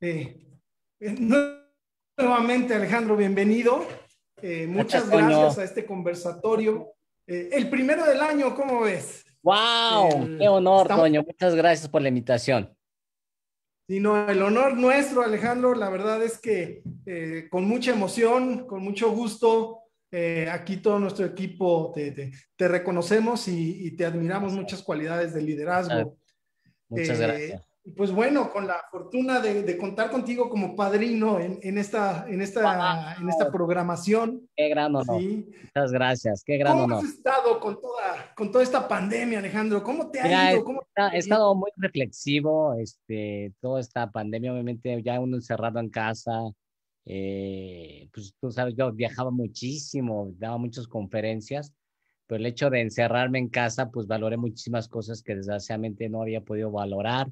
Eh, eh, nuevamente, Alejandro, bienvenido. Eh, muchas gracias a este conversatorio. el primero del año, ¿cómo ves? ¡Wow! ¡Qué honor, Toño! Muchas gracias por la invitación. Y no, el honor nuestro, Alejandro, la verdad es que con mucha emoción, con mucho gusto, aquí todo nuestro equipo te, reconocemos y, te admiramos muchas cualidades de liderazgo. Muchas gracias. Y pues bueno, con la fortuna de, contar contigo como padrino en, esta, en, esta, en esta programación. Qué gran honor. Sí. Muchas gracias, qué gran ¿Cómo honor. ¿Cómo has estado con toda, con toda esta pandemia, Alejandro? ¿Cómo te ha ido? He estado muy reflexivo, este, toda esta pandemia, obviamente ya uno encerrado en casa, eh, pues tú sabes, yo viajaba muchísimo, daba muchas conferencias, pero el hecho de encerrarme en casa, pues valoré muchísimas cosas que desgraciadamente no había podido valorar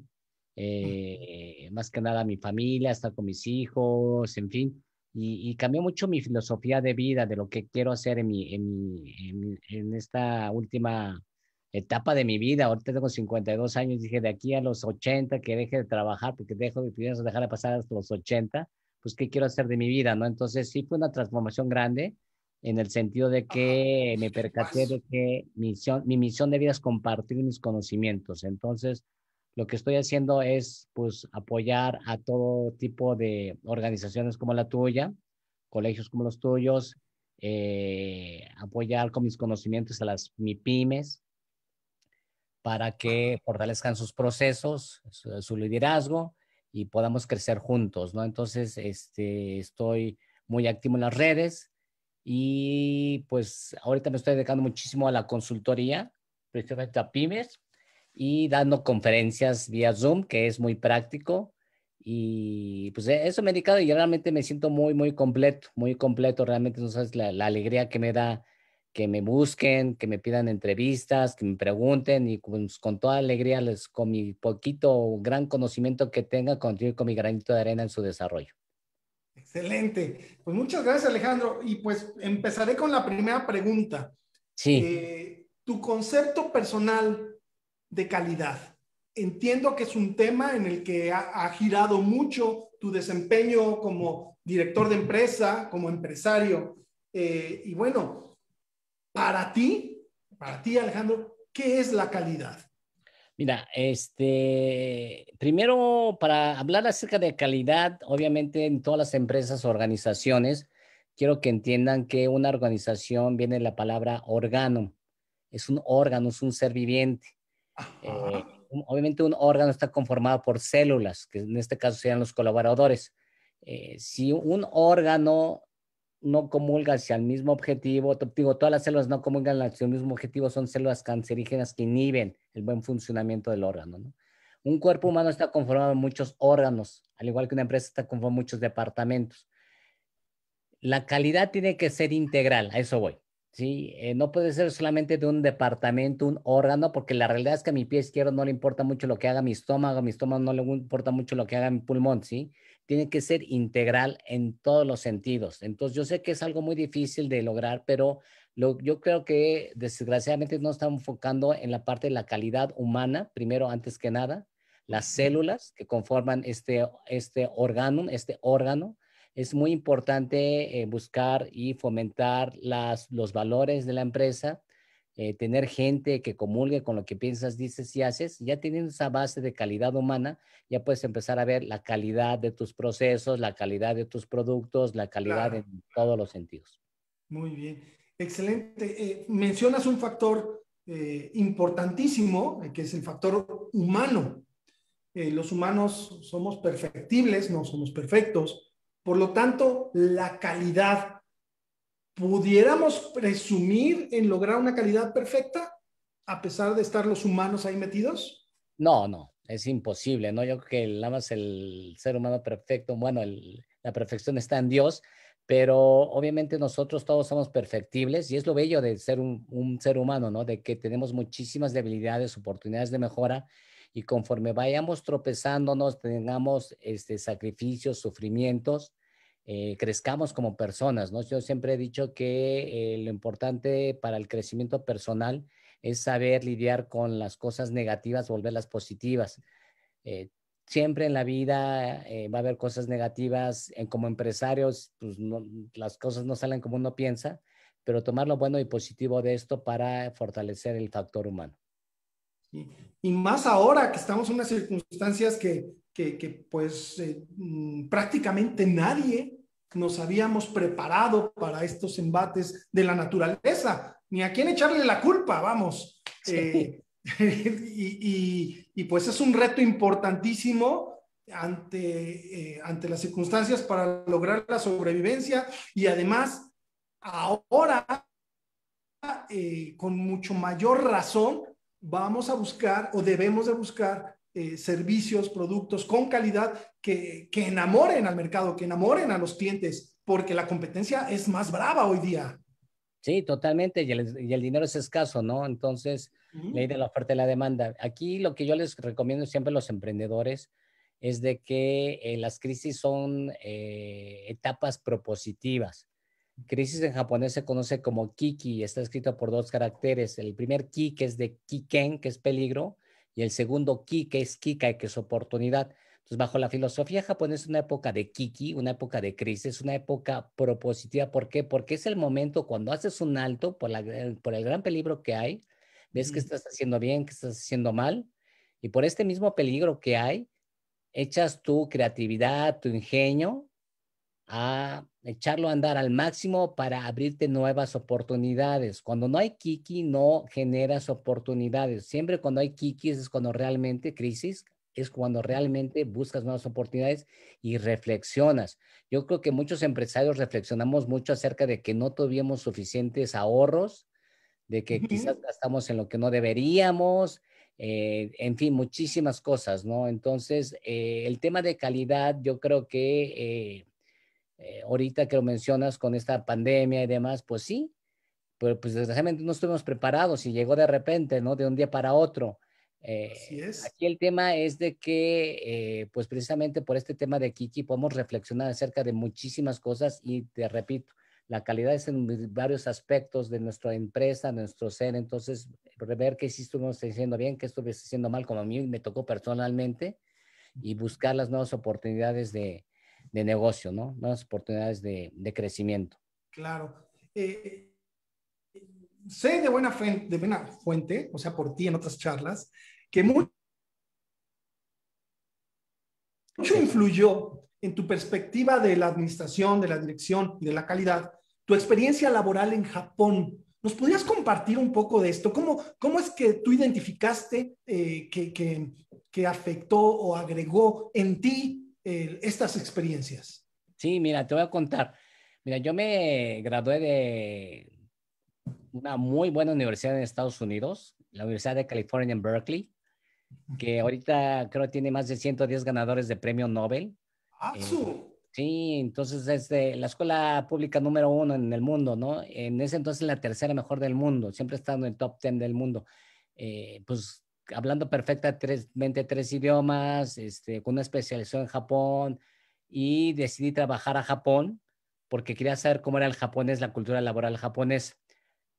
eh, más que nada mi familia, hasta con mis hijos, en fin. Y, cambió mucho mi filosofía de vida, de lo que quiero hacer en, mi, en, en, esta última etapa de mi vida. Ahorita tengo 52 años, dije de aquí a los 80 que deje de trabajar, porque dejo de dejar de pasar hasta los 80, pues qué quiero hacer de mi vida, ¿no? Entonces sí fue una transformación grande en el sentido de que me percaté de que misión, mi misión de vida es compartir mis conocimientos. Entonces, lo que estoy haciendo es pues apoyar a todo tipo de organizaciones como la tuya, colegios como los tuyos, eh, apoyar con mis conocimientos a las mipymes para que fortalezcan sus procesos, su, liderazgo y podamos crecer juntos, ¿no? Entonces, este, estoy muy activo en las redes y pues ahorita me estoy dedicando muchísimo a la consultoría, precisamente a pymes, y dando conferencias vía Zoom, que es muy práctico. Y pues e-, eso me ha dedicado y realmente me siento muy, muy completo, muy completo. Realmente no sabes la, alegría que me da que me busquen, que me pidan entrevistas, que me pregunten y pues, con, toda alegría, les, con mi poquito gran conocimiento que tenga, contribuir con mi granito de arena en su desarrollo. Excelente. Pues muchas gracias Alejandro. Y pues empezaré con la primera pregunta. Sí. Eh, tu concepto personal de calidad. Entiendo que es un tema en el que ha, girado mucho tu desempeño como director de empresa, como empresario. Eh, y bueno, para ti, para ti Alejandro, ¿qué es la calidad? Mira, este, primero para hablar acerca de calidad, obviamente en todas las empresas, organizaciones, quiero que entiendan que una organización viene de la palabra órgano, es un órgano, es un ser viviente. Eh, obviamente un órgano está conformado por células, que en este caso serían los colaboradores. Eh, si un órgano no comulga hacia el mismo objetivo, digo, todas las células no comulgan hacia el mismo objetivo, son células cancerígenas que inhiben el buen funcionamiento del órgano. Un cuerpo humano está conformado en muchos órganos, al igual que una empresa está conformada en muchos departamentos. La calidad tiene que ser integral, a eso voy. ¿sí? Eh, no puede ser solamente de un departamento, un órgano, porque la realidad es que a mi pie izquierdo no le importa mucho lo que haga mi estómago, a mi estómago no le importa mucho lo que haga mi pulmón, Tiene que ser integral en todos los sentidos. Entonces, yo sé que es algo muy difícil de lograr, pero yo creo que desgraciadamente no estamos enfocando en la parte de la calidad humana, primero, antes que nada, las células que conforman este, este órgano, este órgano, es muy importante eh, buscar y fomentar las, los valores de la empresa, eh, tener gente que comulgue con lo que piensas, dices y haces. Ya teniendo esa base de calidad humana, ya puedes empezar a ver la calidad de tus procesos, la calidad de tus productos, la calidad en todos los sentidos. Muy bien, excelente. Eh, mencionas un factor importantísimo, que es el factor humano. los humanos somos perfectibles, no somos perfectos por lo tanto, la calidad. ¿Pudiéramos presumir en lograr una calidad perfecta a pesar de estar los humanos ahí metidos? No, no, es imposible, ¿no? Yo creo que nada más el ser humano perfecto, bueno, la perfección está en Dios, pero obviamente nosotros todos somos perfectibles y es lo bello de ser un, un, ser humano, ¿no? De que tenemos muchísimas debilidades, oportunidades de mejora y conforme vayamos tropezándonos, tengamos este, sacrificios, sufrimientos, eh, crezcamos como personas, ¿no? Yo siempre he dicho que eh, lo importante para el crecimiento personal es saber lidiar con las cosas negativas, volverlas positivas. Eh, siempre en la vida va a haber cosas negativas. En, como empresarios, pues, las cosas no salen como uno piensa, pero tomar lo bueno y positivo de esto para fortalecer el factor humano. Y más ahora que estamos en unas circunstancias que, pues eh, mm, prácticamente nadie nos habíamos preparado para estos embates de la naturaleza, ni a quién echarle la culpa, vamos. Eh, y, pues es un reto importantísimo ante, eh, ante las circunstancias para lograr la sobrevivencia y además ahora con mucho mayor razón vamos a buscar o debemos de buscar eh, servicios, productos con calidad que, enamoren al mercado, que enamoren a los clientes, porque la competencia es más brava hoy día. Sí, totalmente, y el, dinero es escaso, ¿no? Entonces, ley de la oferta y la demanda. Aquí lo que yo les recomiendo siempre a los emprendedores es de que eh, las crisis son eh, etapas propositivas. Crisis en japonés se conoce como Kiki, está escrito por dos caracteres. El primer Ki, que es de Kiken, que es peligro, y el segundo Ki, que es kika, que es oportunidad. Entonces, bajo la filosofía japonesa, es una época de Kiki, una época de crisis, una época propositiva. ¿Por qué? Porque es el momento cuando haces un alto por, el gran peligro que hay, ves que estás haciendo bien, que estás haciendo mal, y por este mismo peligro que hay, echas tu creatividad, tu ingenio a echarlo a andar al máximo para abrirte nuevas oportunidades. Cuando no hay Kiki, no generas oportunidades. Siempre cuando hay Kiki es cuando realmente crisis, es cuando realmente buscas nuevas oportunidades y reflexionas. Yo creo que muchos empresarios reflexionamos mucho acerca de que no tuvimos suficientes ahorros, de que quizás gastamos en lo que no deberíamos, eh, en fin, muchísimas cosas, ¿no? Entonces, eh, el tema de calidad, yo creo que... Eh, eh, ahorita que lo mencionas con esta pandemia y demás, pues sí, pero pues desgraciadamente no estuvimos preparados y llegó de repente, ¿no? De un día para otro. Eh, Así es. Aquí el tema es de que, eh, pues precisamente por este tema de Kiki, podemos reflexionar acerca de muchísimas cosas y te repito, la calidad es en varios aspectos de nuestra empresa, nuestro ser, entonces ver qué sí estuvimos haciendo bien, qué estuvimos haciendo mal, como a mí me tocó personalmente, y buscar las nuevas oportunidades de, de negocio, ¿no? Las oportunidades de, crecimiento. Claro. Eh, sé de buena, fuente, o sea, por ti en otras charlas, que mucho, influyó en tu perspectiva de la administración, de la dirección y de la calidad, tu experiencia laboral en Japón. ¿Nos podrías compartir un poco de esto? ¿Cómo, cómo es que tú identificaste eh, que, que, afectó o agregó en ti estas experiencias? Sí, mira, te voy a contar. Mira, yo me gradué de una muy buena universidad en Estados Unidos, la Universidad de California en Berkeley, que ahorita creo tiene más de 110 ganadores de premio Nobel. Ah, eh, sí, entonces es de la escuela pública número uno en el mundo, ¿no? En ese entonces la tercera mejor del mundo, siempre estando en el top ten del mundo. Eh, pues hablando perfectamente tres idiomas, este, con una especialización en Japón y decidí trabajar a Japón porque quería saber cómo era el japonés, la cultura laboral japonesa.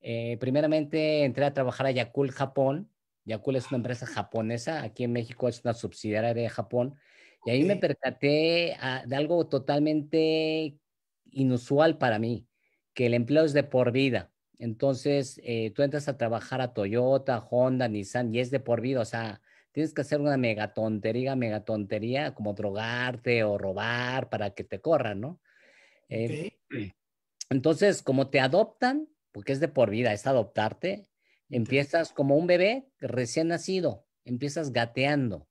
Eh, primeramente entré a trabajar a Yakul Japón. Yakul es una empresa japonesa, aquí en México es una subsidiaria de Japón. Y ahí me percaté ah, de algo totalmente inusual para mí, que el empleo es de por vida. Entonces, eh, tú entras a trabajar a Toyota, Honda, Nissan y es de por vida. O sea, tienes que hacer una mega tontería, mega tontería, como drogarte o robar para que te corran, ¿no? Eh, entonces, como te adoptan, porque es de por vida, es adoptarte, empiezas como un bebé recién nacido, empiezas gateando.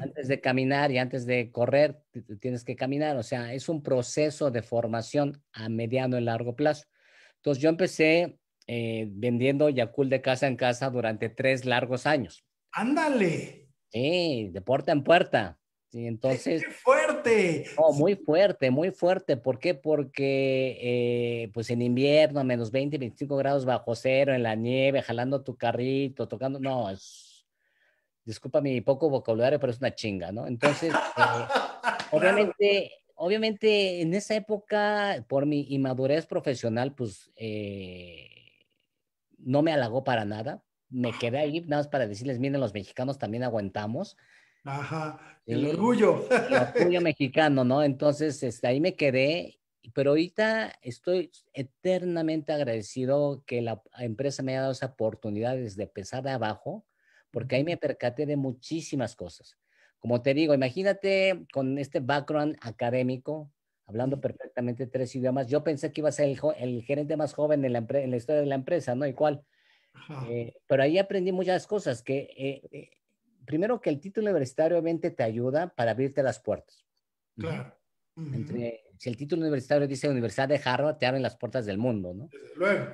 Antes de caminar y antes de correr, tienes que caminar. O sea, es un proceso de formación a mediano y largo plazo. Entonces yo empecé eh, vendiendo Yakult de casa en casa durante tres largos años. ¡Ándale! Sí, de puerta en puerta. Sí, entonces. ¡Qué fuerte! No, muy fuerte, muy fuerte. ¿Por qué? Porque eh, pues en invierno, a menos 20, 25 grados bajo cero, en la nieve, jalando tu carrito, tocando. No, es. Disculpa mi poco vocabulario, pero es una chinga, ¿no? Entonces, eh, obviamente obviamente en esa época, por mi inmadurez profesional, pues eh, no me halagó para nada. Me quedé ahí nada más para decirles, miren, los mexicanos también aguantamos. Ajá, el, eh, orgullo. El orgullo mexicano, ¿no? Entonces, este, ahí me quedé, pero ahorita estoy eternamente agradecido que la empresa me haya dado esa oportunidad desde pensar de abajo, porque ahí me percaté de muchísimas cosas. Como te digo, imagínate con este background académico, hablando perfectamente tres idiomas, yo pensé que iba a ser el, gerente más joven en la, historia de la empresa, ¿no? Igual. Eh, pero ahí aprendí muchas cosas, que eh, eh, primero que el título universitario obviamente te ayuda para abrirte las puertas. Claro. si el título universitario dice Universidad de Harvard, te abren las puertas del mundo, ¿no? luego.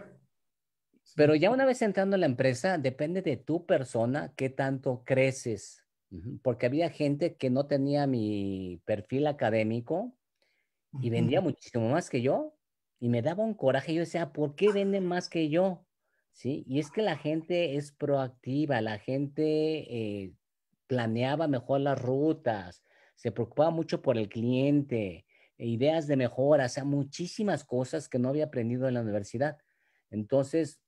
Pero ya una vez entrando en la empresa, depende de tu persona qué tanto creces, porque había gente que no tenía mi perfil académico y vendía muchísimo más que yo y me daba un coraje. Yo decía, ¿por qué venden más que yo? ¿Sí? Y es que la gente es proactiva, la gente eh, planeaba mejor las rutas, se preocupaba mucho por el cliente, e ideas de mejora, o sea, muchísimas cosas que no había aprendido en la universidad. Entonces,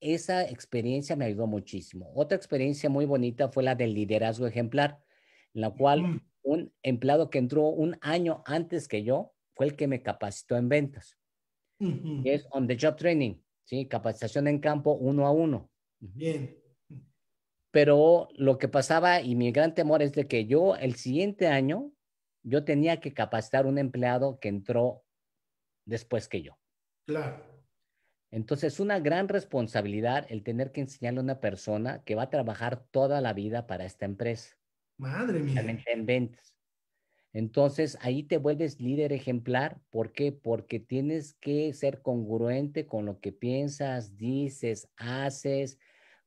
esa experiencia me ayudó muchísimo. Otra experiencia muy bonita fue la del liderazgo ejemplar, en la cual un empleado que entró un año antes que yo fue el que me capacitó en ventas. Es on the job training, ¿sí? capacitación en campo uno a uno. Bien. Pero lo que pasaba y mi gran temor es de que yo el siguiente año yo tenía que capacitar un empleado que entró después que yo. Claro. Entonces, es una gran responsabilidad el tener que enseñarle a una persona que va a trabajar toda la vida para esta empresa. Madre mía. En ventas. Entonces, ahí te vuelves líder ejemplar. ¿Por qué? Porque tienes que ser congruente con lo que piensas, dices, haces,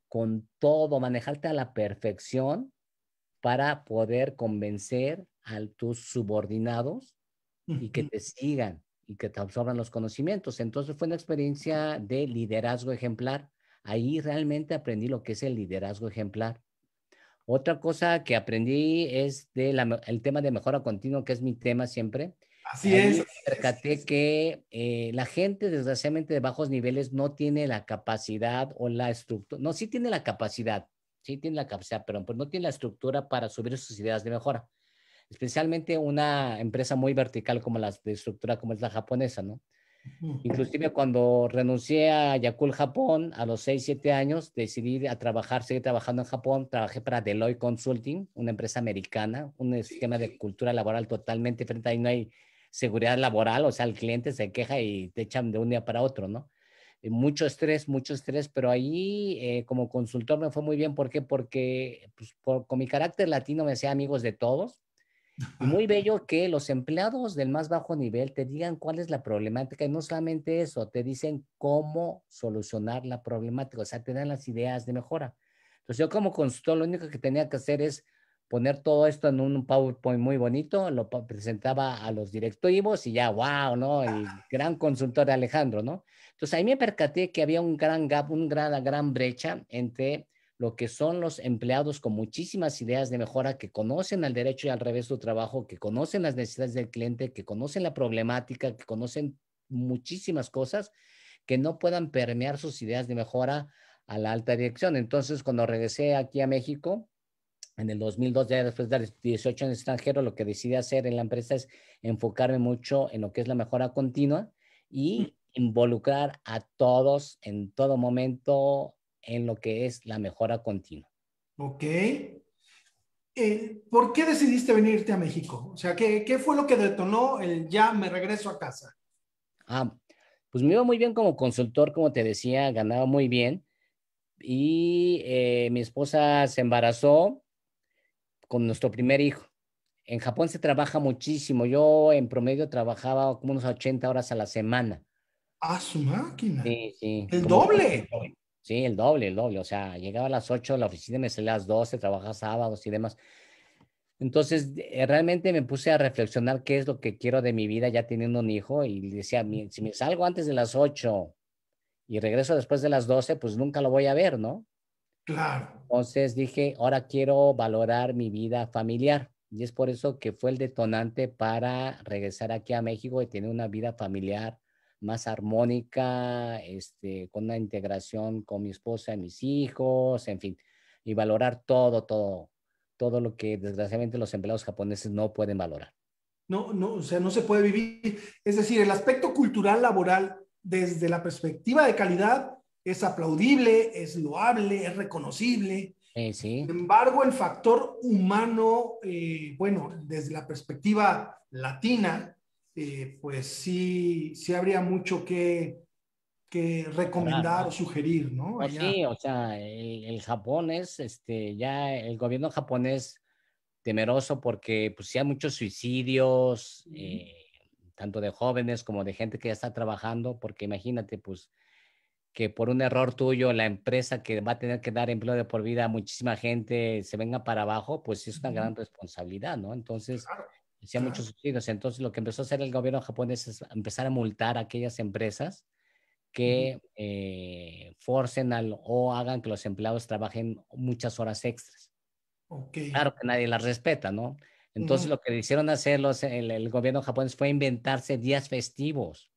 con todo, manejarte a la perfección para poder convencer a tus subordinados y que te sigan y que te absorban los conocimientos. Entonces fue una experiencia de liderazgo ejemplar. Ahí realmente aprendí lo que es el liderazgo ejemplar. Otra cosa que aprendí es del tema de mejora continua, que es mi tema siempre. Así es. Percaté que eh, la gente, desgraciadamente, de bajos niveles no tiene la capacidad o la estructura. No, sí tiene la capacidad, sí tiene la capacidad, pero pues no tiene la estructura para subir sus ideas de mejora especialmente una empresa muy vertical como la de estructura como es la japonesa, ¿no? Inclusive cuando renuncié a Yakul Japón a los 6, 7 años, decidí a trabajar, seguir trabajando en Japón. Trabajé para Deloitte Consulting, una empresa americana, un esquema de cultura laboral totalmente diferente. Ahí no hay seguridad laboral, o sea, el cliente se queja y te echan de un día para otro, ¿no? Eh, mucho estrés, mucho estrés, pero ahí eh, como consultor me fue muy bien. ¿Por qué? Porque pues, con mi carácter latino me hacía amigos de todos muy bello que los empleados del más bajo nivel te digan cuál es la problemática y no solamente eso, te dicen cómo solucionar la problemática, o sea, te dan las ideas de mejora. Entonces yo como consultor lo único que tenía que hacer es poner todo esto en un PowerPoint muy bonito, lo presentaba a los directivos y ya, wow, ¿no? El gran consultor Alejandro, ¿no? Entonces ahí me percaté que había un gran gap, una gran, gran brecha entre lo que son los empleados con muchísimas ideas de mejora que conocen al derecho y al revés su trabajo, que conocen las necesidades del cliente, que conocen la problemática, que conocen muchísimas cosas, que no puedan permear sus ideas de mejora a la alta dirección. Entonces, cuando regresé aquí a México, en el 2002, ya después de 18 en extranjero, lo que decidí hacer en la empresa es enfocarme mucho en lo que es la mejora continua y mm. involucrar a todos en todo momento en lo que es la mejora continua. Ok. Eh, ¿Por qué decidiste venirte a México? O sea, ¿qué, ¿qué, fue lo que detonó el ya me regreso a casa? Ah, pues me iba muy bien como consultor, como te decía, ganaba muy bien. Y eh, mi esposa se embarazó con nuestro primer hijo. En Japón se trabaja muchísimo. Yo en promedio trabajaba como unas 80 horas a la semana. A ah, su máquina. Sí, sí. El doble. Sí, el doble, el doble. O sea, llegaba a las 8 a la oficina, me salía a las 12, trabajaba sábados y demás. Entonces, eh, realmente me puse a reflexionar qué es lo que quiero de mi vida ya teniendo un hijo y decía, si me salgo antes de las 8 y regreso después de las 12, pues nunca lo voy a ver, ¿no? Claro. Entonces dije, ahora quiero valorar mi vida familiar. Y es por eso que fue el detonante para regresar aquí a México y tener una vida familiar más armónica, este, con una integración con mi esposa y mis hijos, en fin, y valorar todo, todo, todo lo que desgraciadamente los empleados japoneses no pueden valorar. No, no, o sea, no se puede vivir. Es decir, el aspecto cultural laboral desde la perspectiva de calidad es aplaudible, es loable, es reconocible. Sí, Sin embargo, el factor humano, eh, bueno, desde la perspectiva latina, eh, pues sí, sí habría mucho que, recomendar o sugerir, ¿no? Pues sí, o sea, el, japonés este, ya el gobierno japonés temeroso porque pues sí hay muchos suicidios, eh, tanto de jóvenes como de gente que ya está trabajando, porque imagínate, pues, que por un error tuyo la empresa que va a tener que dar empleo de por vida a muchísima gente se venga para abajo, pues es una gran responsabilidad, ¿no? Entonces muchos subsidios. Entonces, lo que empezó a hacer el gobierno japonés es empezar a multar a aquellas empresas que eh, forcen al, o hagan que los empleados trabajen muchas horas extras. Claro que nadie las respeta, ¿no? Entonces, lo que hicieron hacer el, gobierno japonés fue inventarse días festivos.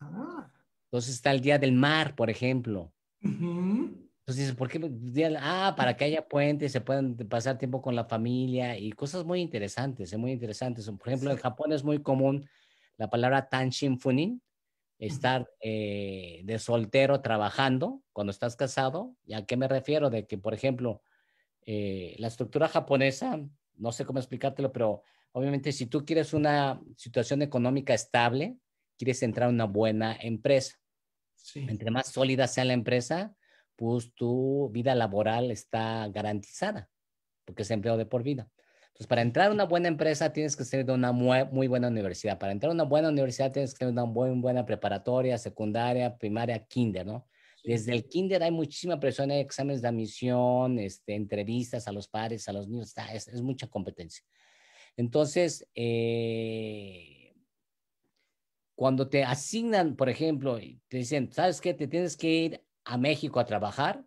Ah. Entonces, está el Día del Mar, por ejemplo. Entonces dices, ¿por qué? Ah, para que haya puentes, se puedan pasar tiempo con la familia y cosas muy interesantes, ¿eh? muy interesantes. Por ejemplo, en Japón es muy común la palabra tanshin funin, estar eh, de soltero trabajando cuando estás casado. ¿Y a qué me refiero? De que, por ejemplo, eh, la estructura japonesa, no sé cómo explicártelo, pero obviamente si tú quieres una situación económica estable, quieres entrar a una buena empresa. Sí. Entre más sólida sea la empresa, pues tu vida laboral está garantizada, porque es empleo de por vida. Entonces, para entrar a una buena empresa tienes que ser de una muy, buena universidad. Para entrar a una buena universidad tienes que tener una muy buena preparatoria, secundaria, primaria, kinder, ¿no? Desde el kinder hay muchísima presión, hay exámenes de admisión, este, entrevistas a los padres, a los niños, ah, está, es, mucha competencia. Entonces, eh, cuando te asignan, por ejemplo, te dicen, ¿sabes qué? Te tienes que ir a México a trabajar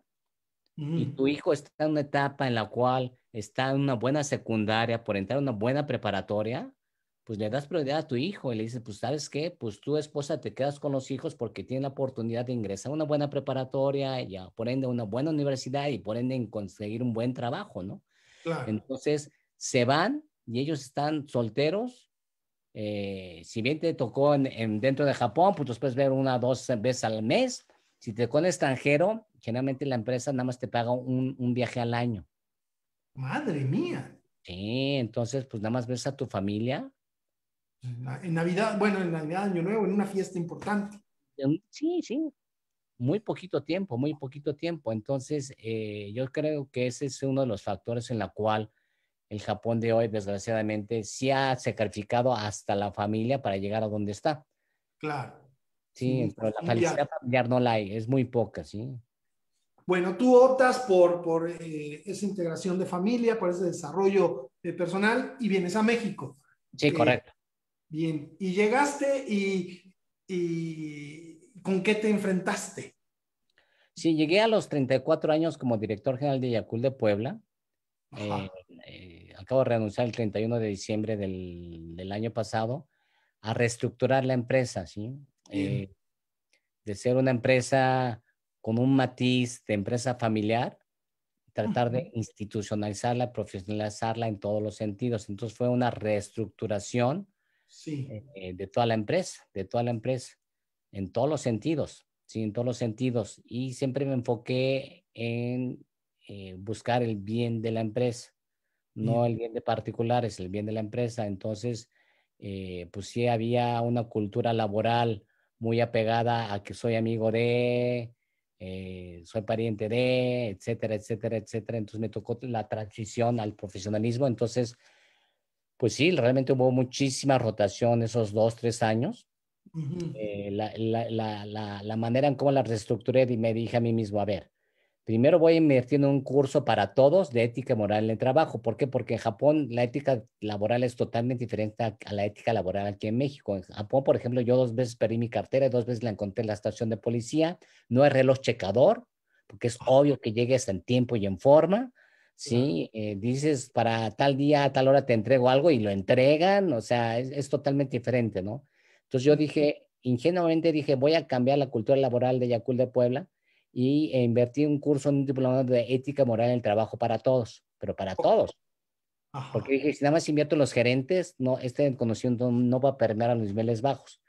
y mm. tu hijo está en una etapa en la cual está en una buena secundaria, por entrar a una buena preparatoria, pues le das prioridad a tu hijo y le dices, pues sabes qué, pues tu esposa te quedas con los hijos porque tiene la oportunidad de ingresar a una buena preparatoria y ah, por ende a una buena universidad y por ende en conseguir un buen trabajo, ¿no? Entonces se van y ellos están solteros. Eh, si bien te tocó en, dentro de Japón, pues después ver una o dos veces al mes, si te con extranjero, generalmente la empresa nada más te paga un, viaje al año. Madre mía. Sí, entonces pues nada más ves a tu familia. En Navidad, bueno, en Navidad, Año Nuevo, en una fiesta importante. Sí, sí. Muy poquito tiempo, muy poquito tiempo. Entonces, eh, yo creo que ese es uno de los factores en la cual el Japón de hoy, desgraciadamente, sí ha sacrificado hasta la familia para llegar a donde está. Claro. Sí, pero la felicidad familiar no la hay, es muy poca, ¿sí? Bueno, tú optas por, eh, esa integración de familia, por ese desarrollo eh, personal y vienes a México. Sí, eh, correcto. Bien, y llegaste y, ¿con qué te enfrentaste? Sí, llegué a los 34 años como director general de Yacul de Puebla. acabo de renunciar el 31 de diciembre del, del año pasado a reestructurar la empresa, ¿sí? Eh, de ser una empresa con un matiz de empresa familiar, tratar de institucionalizarla, profesionalizarla en todos los sentidos. Entonces fue una reestructuración eh, eh, de toda la empresa, de toda la empresa, en todos los sentidos, sí, en todos los sentidos. Y siempre me enfoqué en buscar el bien de la empresa, no el bien de particulares, el bien de la empresa. Entonces, pues sí había una cultura laboral muy apegada a que soy amigo de, eh, soy pariente de, etcétera, etcétera, etcétera. Entonces me tocó la transición al profesionalismo. Entonces, pues sí, realmente hubo muchísima rotación esos dos, tres años. Eh, la, la, la, la, manera en cómo la reestructuré y me dije a mí mismo, a ver, primero voy a invertir en un curso para todos de ética moral en el trabajo. ¿Por qué? Porque en Japón la ética laboral es totalmente diferente a, la ética laboral aquí en México. En Japón, por ejemplo, yo dos veces perdí mi cartera y dos veces la encontré en la estación de policía. No es reloj checador, porque es obvio que llegues en tiempo y en forma. ¿sí? Eh, dices, para tal día, a tal hora te entrego algo y lo entregan, o sea, es, totalmente diferente, ¿no? Entonces yo dije, ingenuamente dije, voy a cambiar la cultura laboral de Yacul de Puebla y eh, invertí un curso en un diplomado de ética moral en el trabajo para todos, pero para todos. Porque dije, si nada más invierto en los gerentes, no, este conocimiento no va a permear a los niveles bajos.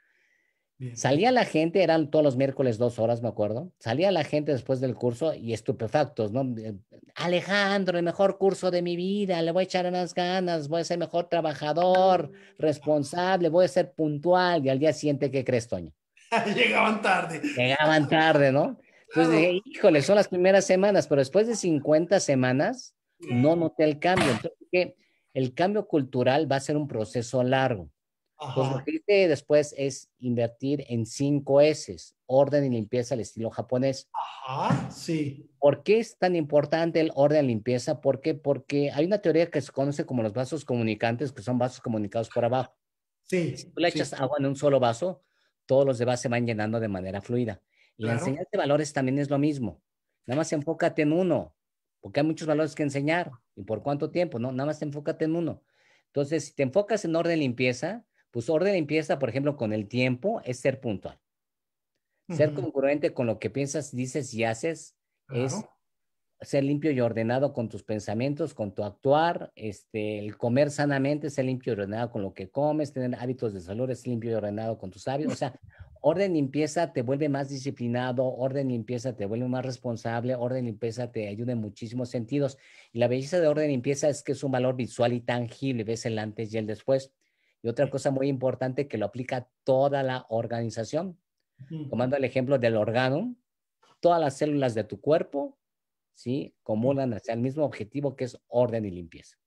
Salía la gente, eran todos los miércoles dos horas, me acuerdo. Salía la gente después del curso y estupefactos, ¿no? Alejandro, el mejor curso de mi vida, le voy a echar unas ganas, voy a ser mejor trabajador, responsable, voy a ser puntual. Y al día siguiente, ¿qué crees, Toño? Llegaban tarde. Llegaban tarde, ¿no? Entonces dije, híjole, son las primeras semanas, pero después de 50 semanas no noté el cambio. Entonces, el cambio cultural va a ser un proceso largo. lo que hice después es invertir en cinco S, orden y limpieza al estilo japonés. Ajá, sí. ¿Por qué es tan importante el orden y limpieza? ¿Por Porque hay una teoría que se conoce como los vasos comunicantes, que son vasos comunicados por abajo. Sí. Si tú le echas agua en un solo vaso, todos los demás se van llenando de manera fluida y enseñarte de valores también es lo mismo. Nada más enfócate en uno, porque hay muchos valores que enseñar. ¿Y por cuánto tiempo? No, nada más enfócate en uno. Entonces, si te enfocas en orden limpieza, pues orden limpieza, por ejemplo, con el tiempo, es ser puntual. Ser congruente con lo que piensas, dices y haces es ser limpio y ordenado con tus pensamientos, con tu actuar, este, el comer sanamente, ser limpio y ordenado con lo que comes, tener hábitos de salud, ser limpio y ordenado con tus hábitos. O sea, orden y limpieza te vuelve más disciplinado, orden y limpieza te vuelve más responsable, orden y limpieza te ayuda en muchísimos sentidos. Y la belleza de orden y limpieza es que es un valor visual y tangible, ves el antes y el después. Y otra cosa muy importante que lo aplica toda la organización. Tomando el ejemplo del organo, todas las células de tu cuerpo, ¿sí? Comunan hacia el mismo objetivo que es orden y limpieza.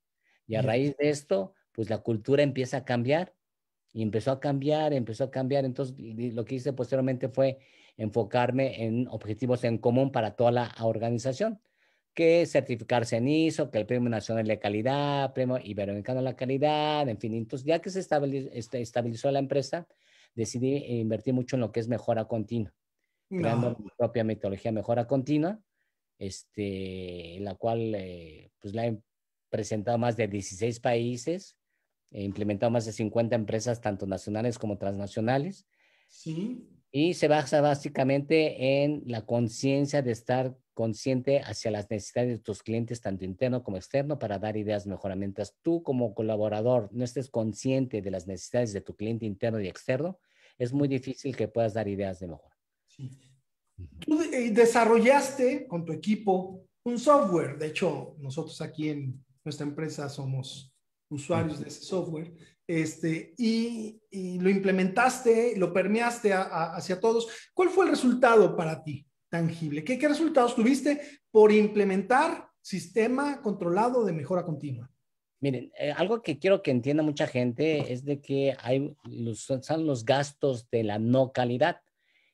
Y a raíz de esto, pues la cultura empieza a cambiar y empezó a cambiar, empezó a cambiar. Entonces, lo que hice posteriormente fue enfocarme en objetivos en común para toda la organización, que certificarse en ISO, que el Premio Nacional de Calidad, Premio Iberoamericano de la Calidad, en fin. Entonces, ya que se este, estabilizó, la empresa, decidí eh, invertir mucho en lo que es mejora continua, creando mi propia metodología mejora continua, este, la cual eh, pues la he presentado más de 16 países He implementado más de 50 empresas, tanto nacionales como transnacionales. Sí. Y se basa básicamente en la conciencia de estar consciente hacia las necesidades de tus clientes, tanto interno como externo, para dar ideas de Mientras tú como colaborador no estés consciente de las necesidades de tu cliente interno y externo, es muy difícil que puedas dar ideas de mejora. Sí. Tú eh, desarrollaste con tu equipo un software. De hecho, nosotros aquí en nuestra empresa somos usuarios de ese software, este, y, lo implementaste, lo permeaste hacia todos. ¿Cuál fue el resultado para ti tangible? ¿Qué, resultados tuviste por implementar sistema controlado de mejora continua? Miren, eh, algo que quiero que entienda mucha gente es de que hay son los gastos de la no calidad.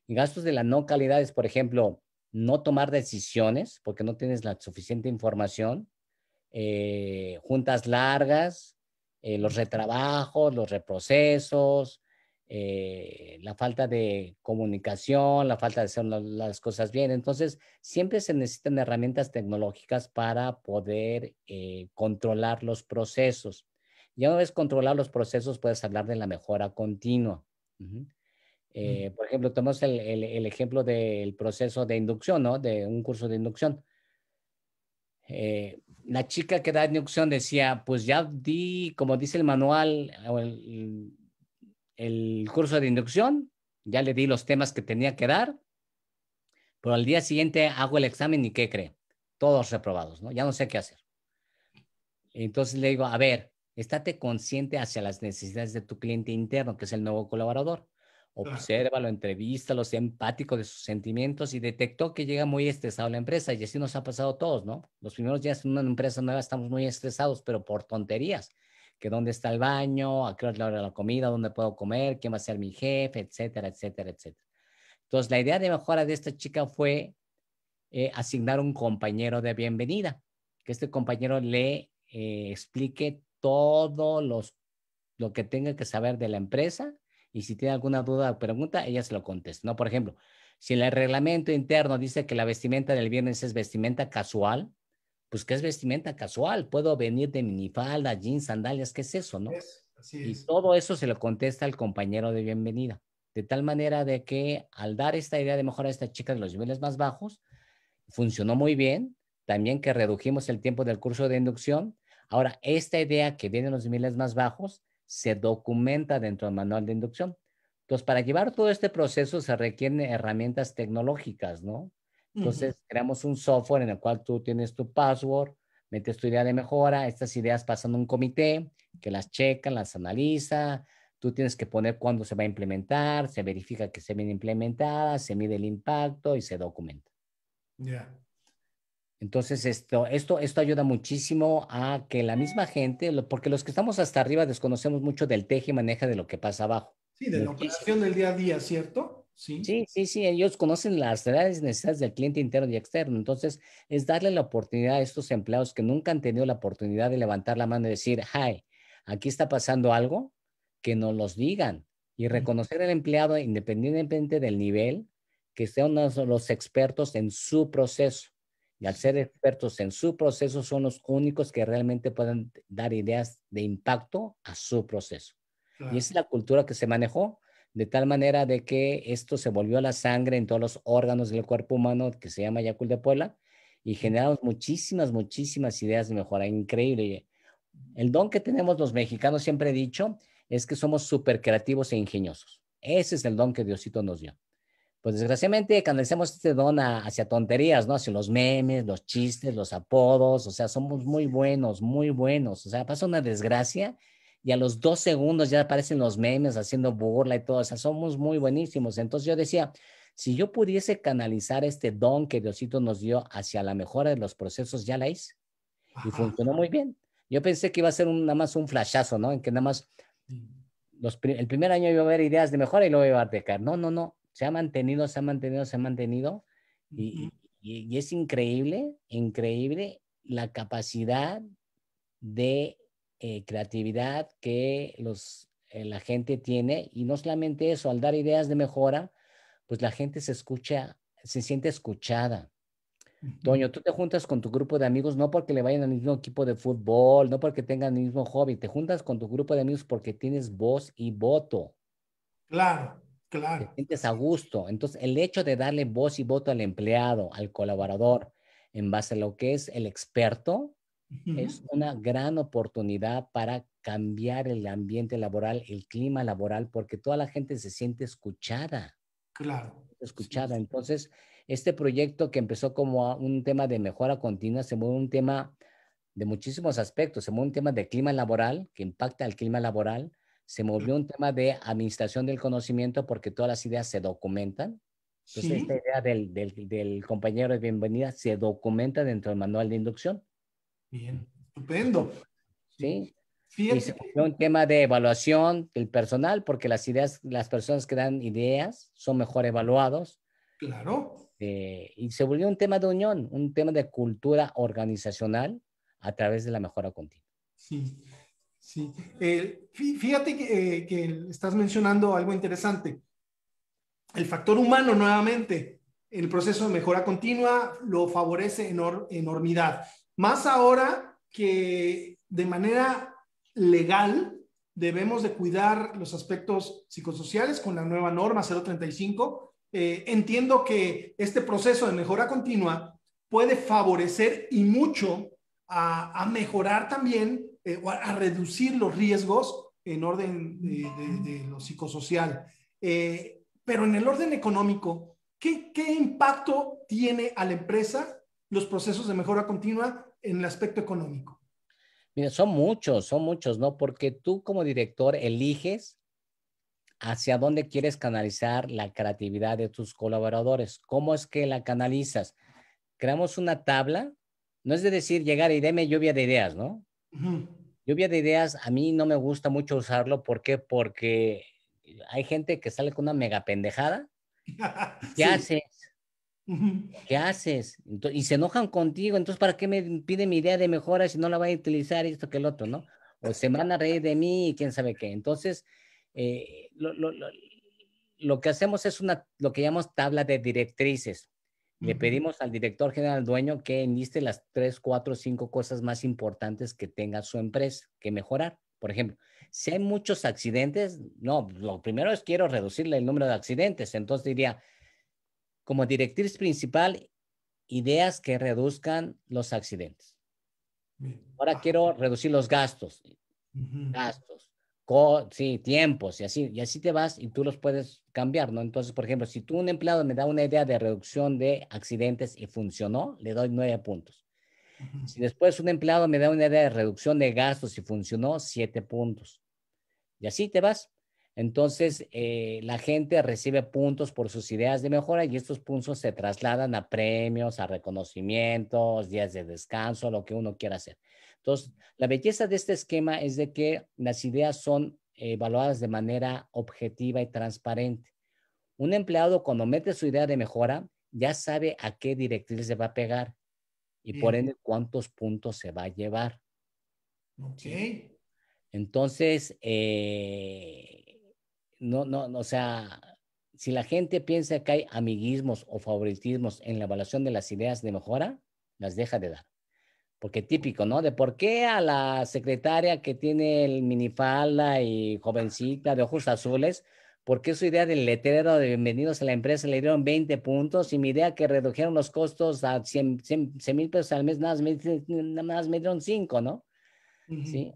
Y gastos de la no calidad es, por ejemplo, no tomar decisiones porque no tienes la suficiente información, eh, juntas largas, eh, los retrabajos, los reprocesos, eh, la falta de comunicación, la falta de hacer las cosas bien. Entonces, siempre se necesitan herramientas tecnológicas para poder controlar los procesos. Ya una vez controlar los procesos, puedes hablar de la mejora continua. Mm. por ejemplo, tenemos el, el ejemplo del proceso de inducción, De un curso de inducción. Eh, la chica que da inducción decía, pues ya di, como dice el manual el, curso de inducción, ya le di los temas que tenía que dar, pero al día siguiente hago el examen y ¿qué cree? Todos reprobados, ¿no? Ya no sé qué hacer. Entonces le digo, a ver, estate consciente hacia las necesidades de tu cliente interno, que es el nuevo colaborador observa, lo entrevista, lo sea empático de sus sentimientos y detectó que llega muy estresado a la empresa y así nos ha pasado a todos, ¿no? Los primeros días en una empresa nueva estamos muy estresados, pero por tonterías, que dónde está el baño, a qué hora la hora la comida, dónde puedo comer, quién va a ser mi jefe, etcétera, etcétera, etcétera. Entonces, la idea de mejora de esta chica fue eh, asignar un compañero de bienvenida, que este compañero le eh, explique todo los lo que tenga que saber de la empresa y si tiene alguna duda o pregunta, ella se lo contesta, ¿no? Por ejemplo, si el reglamento interno dice que la vestimenta del viernes es vestimenta casual, pues ¿qué es vestimenta casual? Puedo venir de minifalda, jeans, sandalias, ¿qué es eso, no? Y todo eso se lo contesta al compañero de bienvenida. De tal manera de que al dar esta idea de mejorar a esta chica de los niveles más bajos, funcionó muy bien. También que redujimos el tiempo del curso de inducción. Ahora, esta idea que viene de los niveles más bajos, se documenta dentro del manual de inducción. Entonces, para llevar todo este proceso se requieren herramientas tecnológicas, ¿no? Entonces, creamos un software en el cual tú tienes tu password, metes tu idea de mejora, estas ideas pasan a un comité que las checa, las analiza, tú tienes que poner cuándo se va a implementar, se verifica que se viene implementada, se mide el impacto y se documenta. Ya. Entonces, esto, esto, esto ayuda muchísimo a que la misma gente, porque los que estamos hasta arriba desconocemos mucho del teje y maneja de lo que pasa abajo. Sí, de la operación del día a día, ¿cierto? Sí. sí, sí, sí, ellos conocen las reales necesidades del cliente interno y externo. Entonces, es darle la oportunidad a estos empleados que nunca han tenido la oportunidad de levantar la mano y decir, hi, aquí está pasando algo, que nos los digan. Y reconocer al empleado, independientemente del nivel, que sean los expertos en su proceso y al ser expertos en su proceso son los únicos que realmente pueden dar ideas de impacto a su proceso. Y esa es la cultura que se manejó, de tal manera de que esto se volvió a la sangre en todos los órganos del cuerpo humano que se llama yacul de Puebla y generamos muchísimas, muchísimas ideas de mejora, increíble. El don que tenemos los mexicanos, siempre he dicho, es que somos súper creativos e ingeniosos. Ese es el don que Diosito nos dio pues desgraciadamente canalizamos este don hacia tonterías, ¿no? Hacia los memes, los chistes, los apodos, o sea, somos muy buenos, muy buenos, o sea, pasa una desgracia y a los dos segundos ya aparecen los memes haciendo burla y todo, o sea, somos muy buenísimos. Entonces yo decía, si yo pudiese canalizar este don que Diosito nos dio hacia la mejora de los procesos, ya la hice. Y funcionó muy bien. Yo pensé que iba a ser nada más un flashazo, ¿no? En que nada más el primer año iba a haber ideas de mejora y luego iba a pecar. No, no, no se ha mantenido, se ha mantenido, se ha mantenido. Y, es increíble, increíble la capacidad de eh, creatividad que los, eh, la gente tiene. Y no solamente eso, al dar ideas de mejora, pues la gente se escucha, se siente escuchada. doño tú te juntas con tu grupo de amigos no porque le vayan al mismo equipo de fútbol, no porque tengan el mismo hobby, te juntas con tu grupo de amigos porque tienes voz y voto. Claro. Claro. sientes a gusto. Entonces, el hecho de darle voz y voto al empleado, al colaborador, en base a lo que es el experto, es una gran oportunidad para cambiar el ambiente laboral, el clima laboral, porque toda la gente se siente escuchada. Claro. Escuchada. Entonces, este proyecto que empezó como un tema de mejora continua, se mueve un tema de muchísimos aspectos, se mueve un tema de clima laboral, que impacta al clima laboral, se movió un tema de administración del conocimiento porque todas las ideas se documentan. Entonces, esta idea del, del, compañero de bienvenida se documenta dentro del manual de inducción. Bien, estupendo. Sí. Y se movió un tema de evaluación del personal porque las ideas, las personas que dan ideas son mejor evaluados. Claro. Eh, y se volvió un tema de unión, un tema de cultura organizacional a través de la mejora continua. Sí. Sí, eh, fíjate eh, que, estás mencionando algo interesante. El factor humano, nuevamente, el proceso de mejora continua lo favorece en enormidad. Más ahora que de manera legal debemos de cuidar los aspectos psicosociales con la nueva norma 035. Eh, entiendo que este proceso de mejora continua puede favorecer y mucho a mejorar también eh, a reducir los riesgos en orden de, lo psicosocial. Eh, pero en el orden económico, ¿qué, ¿qué, impacto tiene a la empresa los procesos de mejora continua en el aspecto económico? Mira, son muchos, son muchos, ¿no? Porque tú como director eliges hacia dónde quieres canalizar la creatividad de tus colaboradores. ¿Cómo es que la canalizas? Creamos una tabla, no es de decir llegar y deme lluvia de ideas, ¿no? Lluvia de ideas, a mí no me gusta mucho usarlo. ¿Por qué? Porque hay gente que sale con una mega pendejada. ¿Qué haces? ¿Qué haces? y se enojan contigo. Entonces, ¿para qué me piden mi idea de mejora si no la voy a utilizar? y Esto que el otro, ¿no? O se van a reír de mí y quién sabe qué. Entonces, eh, lo, lo, que hacemos es una, lo que llamamos tabla de directrices. Le pedimos al director general dueño que enliste las tres, cuatro, cinco cosas más importantes que tenga su empresa que mejorar. Por ejemplo, si hay muchos accidentes, no, lo primero es quiero reducirle el número de accidentes. Entonces diría, como directriz principal, ideas que reduzcan los accidentes. Ahora ah. quiero reducir los gastos. Gastos sí, tiempos y así, y así te vas y tú los puedes cambiar, ¿no? Entonces, por ejemplo, si tú un empleado me da una idea de reducción de accidentes y funcionó, le doy nueve puntos. Si después un empleado me da una idea de reducción de gastos y funcionó, siete puntos. Y así te vas. Entonces, eh, la gente recibe puntos por sus ideas de mejora y estos puntos se trasladan a premios, a reconocimientos, días de descanso, lo que uno quiera hacer. Entonces, la belleza de este esquema es de que las ideas son eh, evaluadas de manera objetiva y transparente. Un empleado cuando mete su idea de mejora ya sabe a qué directriz se va a pegar y por ende cuántos puntos se va a llevar. Ok. Entonces, eh, no, no, o sea, si la gente piensa que hay amiguismos o favoritismos en la evaluación de las ideas de mejora, las deja de dar. Porque típico, ¿no? De por qué a la secretaria que tiene el minifalda y jovencita de ojos azules, por qué su idea del letrero de bienvenidos a la empresa le dieron 20 puntos y mi idea que redujeron los costos a 100 mil pesos al mes, nada más me, dieron 5, ¿no? Sí.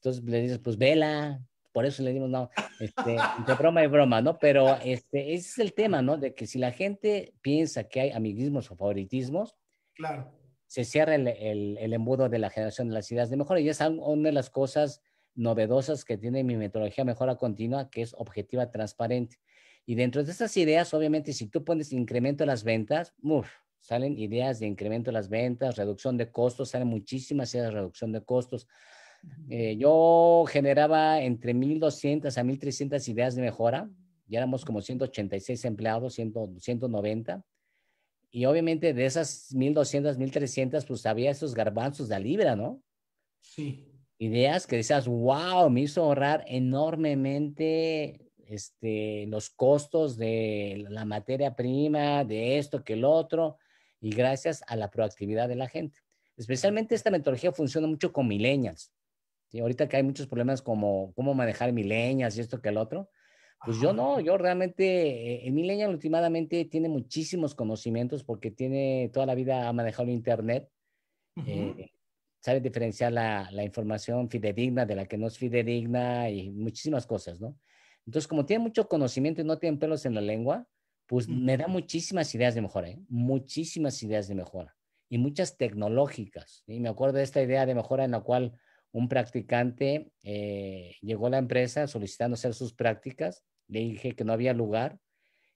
Entonces le dices, pues vela, por eso le dimos, no, este, de broma y broma, ¿no? Pero este, ese es el tema, ¿no? De que si la gente piensa que hay amiguismos o favoritismos, claro. se cierra el, el, el embudo de la generación de las ideas de mejora y es una de las cosas novedosas que tiene mi metodología mejora continua, que es objetiva transparente. Y dentro de estas ideas, obviamente, si tú pones incremento de las ventas, salen ideas de incremento de las ventas, reducción de costos, salen muchísimas ideas de reducción de costos. Eh, yo generaba entre 1.200 a 1.300 ideas de mejora. Ya éramos como 186 empleados, 190. Y obviamente de esas 1.200, 1.300, pues había esos garbanzos de libra, ¿no? Sí. Ideas que decías, wow, me hizo ahorrar enormemente este, los costos de la materia prima, de esto, que el otro, y gracias a la proactividad de la gente. Especialmente esta metodología funciona mucho con millennials. Ahorita que hay muchos problemas como cómo manejar milenias y esto que el otro, pues yo ah, no, yo realmente, eh, mi leña últimamente tiene muchísimos conocimientos porque tiene toda la vida ha manejado el Internet, eh, sabe diferenciar la, la, información fidedigna de la que no es fidedigna y muchísimas cosas, ¿no? Entonces, como tiene mucho conocimiento y no tiene pelos en la lengua, pues me da muchísimas ideas de mejora, ¿eh? muchísimas ideas de mejora y muchas tecnológicas. Y me acuerdo de esta idea de mejora en la cual un practicante eh, llegó a la empresa solicitando hacer sus prácticas. Le dije que no había lugar.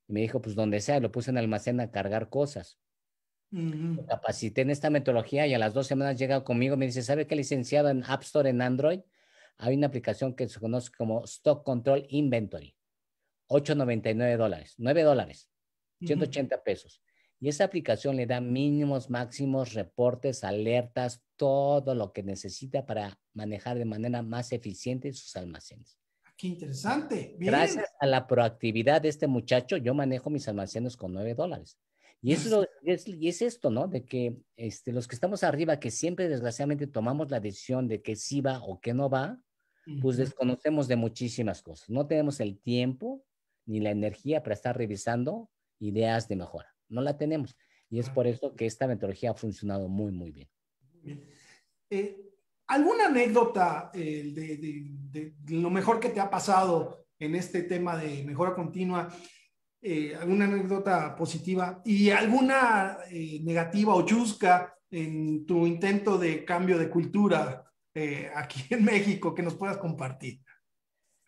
Y me dijo, pues donde sea, lo puse en almacén a cargar cosas. capacité en esta metodología y a las dos semanas llega conmigo, me dice, ¿sabe qué licenciado en App Store en Android? Hay una aplicación que se conoce como Stock Control Inventory. 8.99 dólares, 9 dólares, 180 pesos. Y esa aplicación le da mínimos, máximos, reportes, alertas, todo lo que necesita para manejar de manera más eficiente sus almacenes. Ah, qué interesante. Gracias a la proactividad de este muchacho, yo manejo mis almacenes con 9 dólares. Y, es, y esto, ¿no? De que este, los que estamos arriba, que siempre desgraciadamente tomamos la decisión de que sí va o que no va, pues desconocemos de muchísimas cosas. No tenemos el tiempo ni la energía para estar revisando ideas de mejora no la tenemos. Y es ah. por eso que esta metodología ha funcionado muy, muy bien. Eh, ¿Alguna anécdota eh, de, lo mejor que te ha pasado en este tema de mejora continua? Eh, ¿Alguna anécdota positiva y alguna negativa o chusca en tu intento de cambio de cultura aquí en México que nos puedas compartir?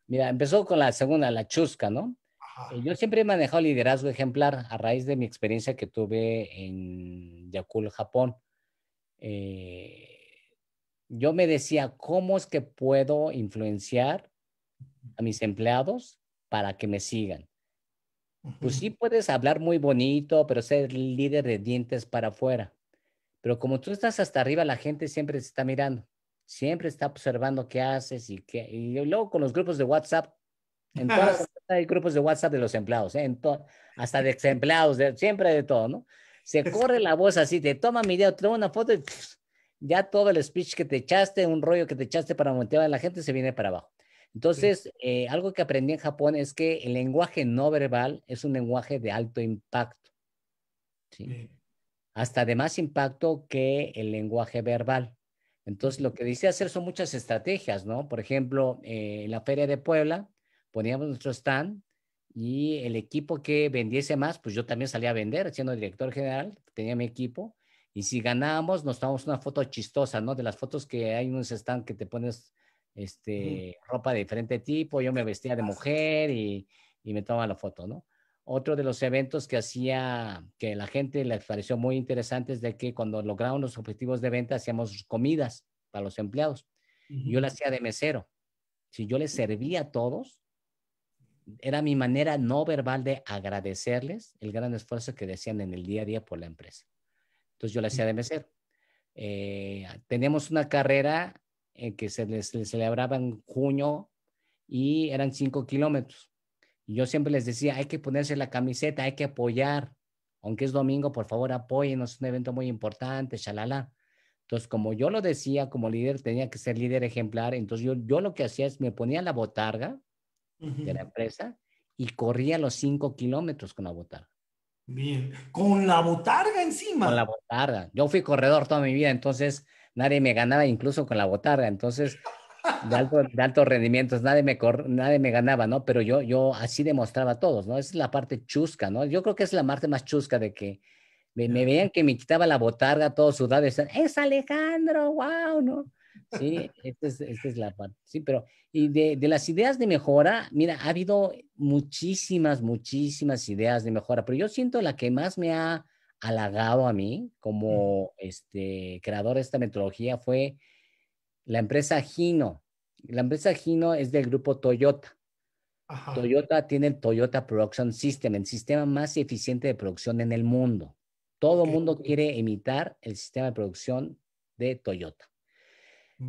Mira, empezó con la segunda, la chusca, ¿no? Eh, yo siempre he manejado liderazgo ejemplar a raíz de mi experiencia que tuve en Yakul, Japón. Eh, yo me decía, ¿cómo es que puedo influenciar a mis empleados para que me sigan? Pues sí puedes hablar muy bonito, pero ser líder de dientes para afuera. Pero como tú estás hasta arriba, la gente siempre se está mirando, siempre está observando qué haces y qué. luego con los grupos de WhatsApp, Entonces, hay grupos de WhatsApp de los empleados, ¿eh? hasta de ex empleados, siempre de todo, ¿no? Se corre la voz así, te toma mi idea, te toma una foto y ya todo el speech que te echaste, un rollo que te echaste para motivar a la gente se viene para abajo. Entonces, eh, algo que aprendí en Japón es que el lenguaje no verbal es un lenguaje de alto impacto. ¿sí? Hasta de más impacto que el lenguaje verbal. Entonces, lo que dice hacer son muchas estrategias, ¿no? Por ejemplo, eh, la Feria de Puebla, poníamos nuestro stand y el equipo que vendiese más, pues yo también salía a vender, siendo director general, tenía mi equipo. Y si ganábamos, nos tomamos una foto chistosa, ¿no? De las fotos que hay en un stand que te pones este, ropa de diferente tipo, yo me vestía de mujer y, y me tomaba la foto, ¿no? Otro de los eventos que hacía, que la gente les pareció muy interesante, es de que cuando lograban los objetivos de venta, hacíamos comidas para los empleados. Yo la hacía de mesero. Si yo les servía a todos, era mi manera no verbal de agradecerles el gran esfuerzo que decían en el día a día por la empresa. Entonces yo la hacía de mesero. Eh, teníamos una carrera en que se les, celebraba en junio y eran cinco kilómetros. Y yo siempre les decía, hay que ponerse la camiseta, hay que apoyar. Aunque es domingo, por favor, apóyenos, es un evento muy importante, shalala. Entonces, como yo lo decía, como líder tenía que ser líder ejemplar, entonces yo, yo lo que hacía es me ponía la botarga, de la empresa y corría los cinco kilómetros con la botarga. Bien, con la botarga encima. Con la botarga. Yo fui corredor toda mi vida, entonces nadie me ganaba incluso con la botarga, entonces de altos rendimientos, nadie me, nadie me ganaba, ¿no? Pero yo, yo así demostraba a todos, ¿no? Esa es la parte chusca, ¿no? Yo creo que es la parte más chusca de que me, me veían que me quitaba la botarga todo sudado y es Alejandro, wow, ¿no? Sí, esta es, la parte. Sí, pero y de, las ideas de mejora, mira, ha habido muchísimas, muchísimas ideas de mejora, pero yo siento la que más me ha halagado a mí como este creador de esta metodología fue la empresa Gino. La empresa Gino es del grupo Toyota. Toyota tiene el Toyota Production System, el sistema más eficiente de producción en el mundo. Todo el mundo quiere imitar el sistema de producción de Toyota.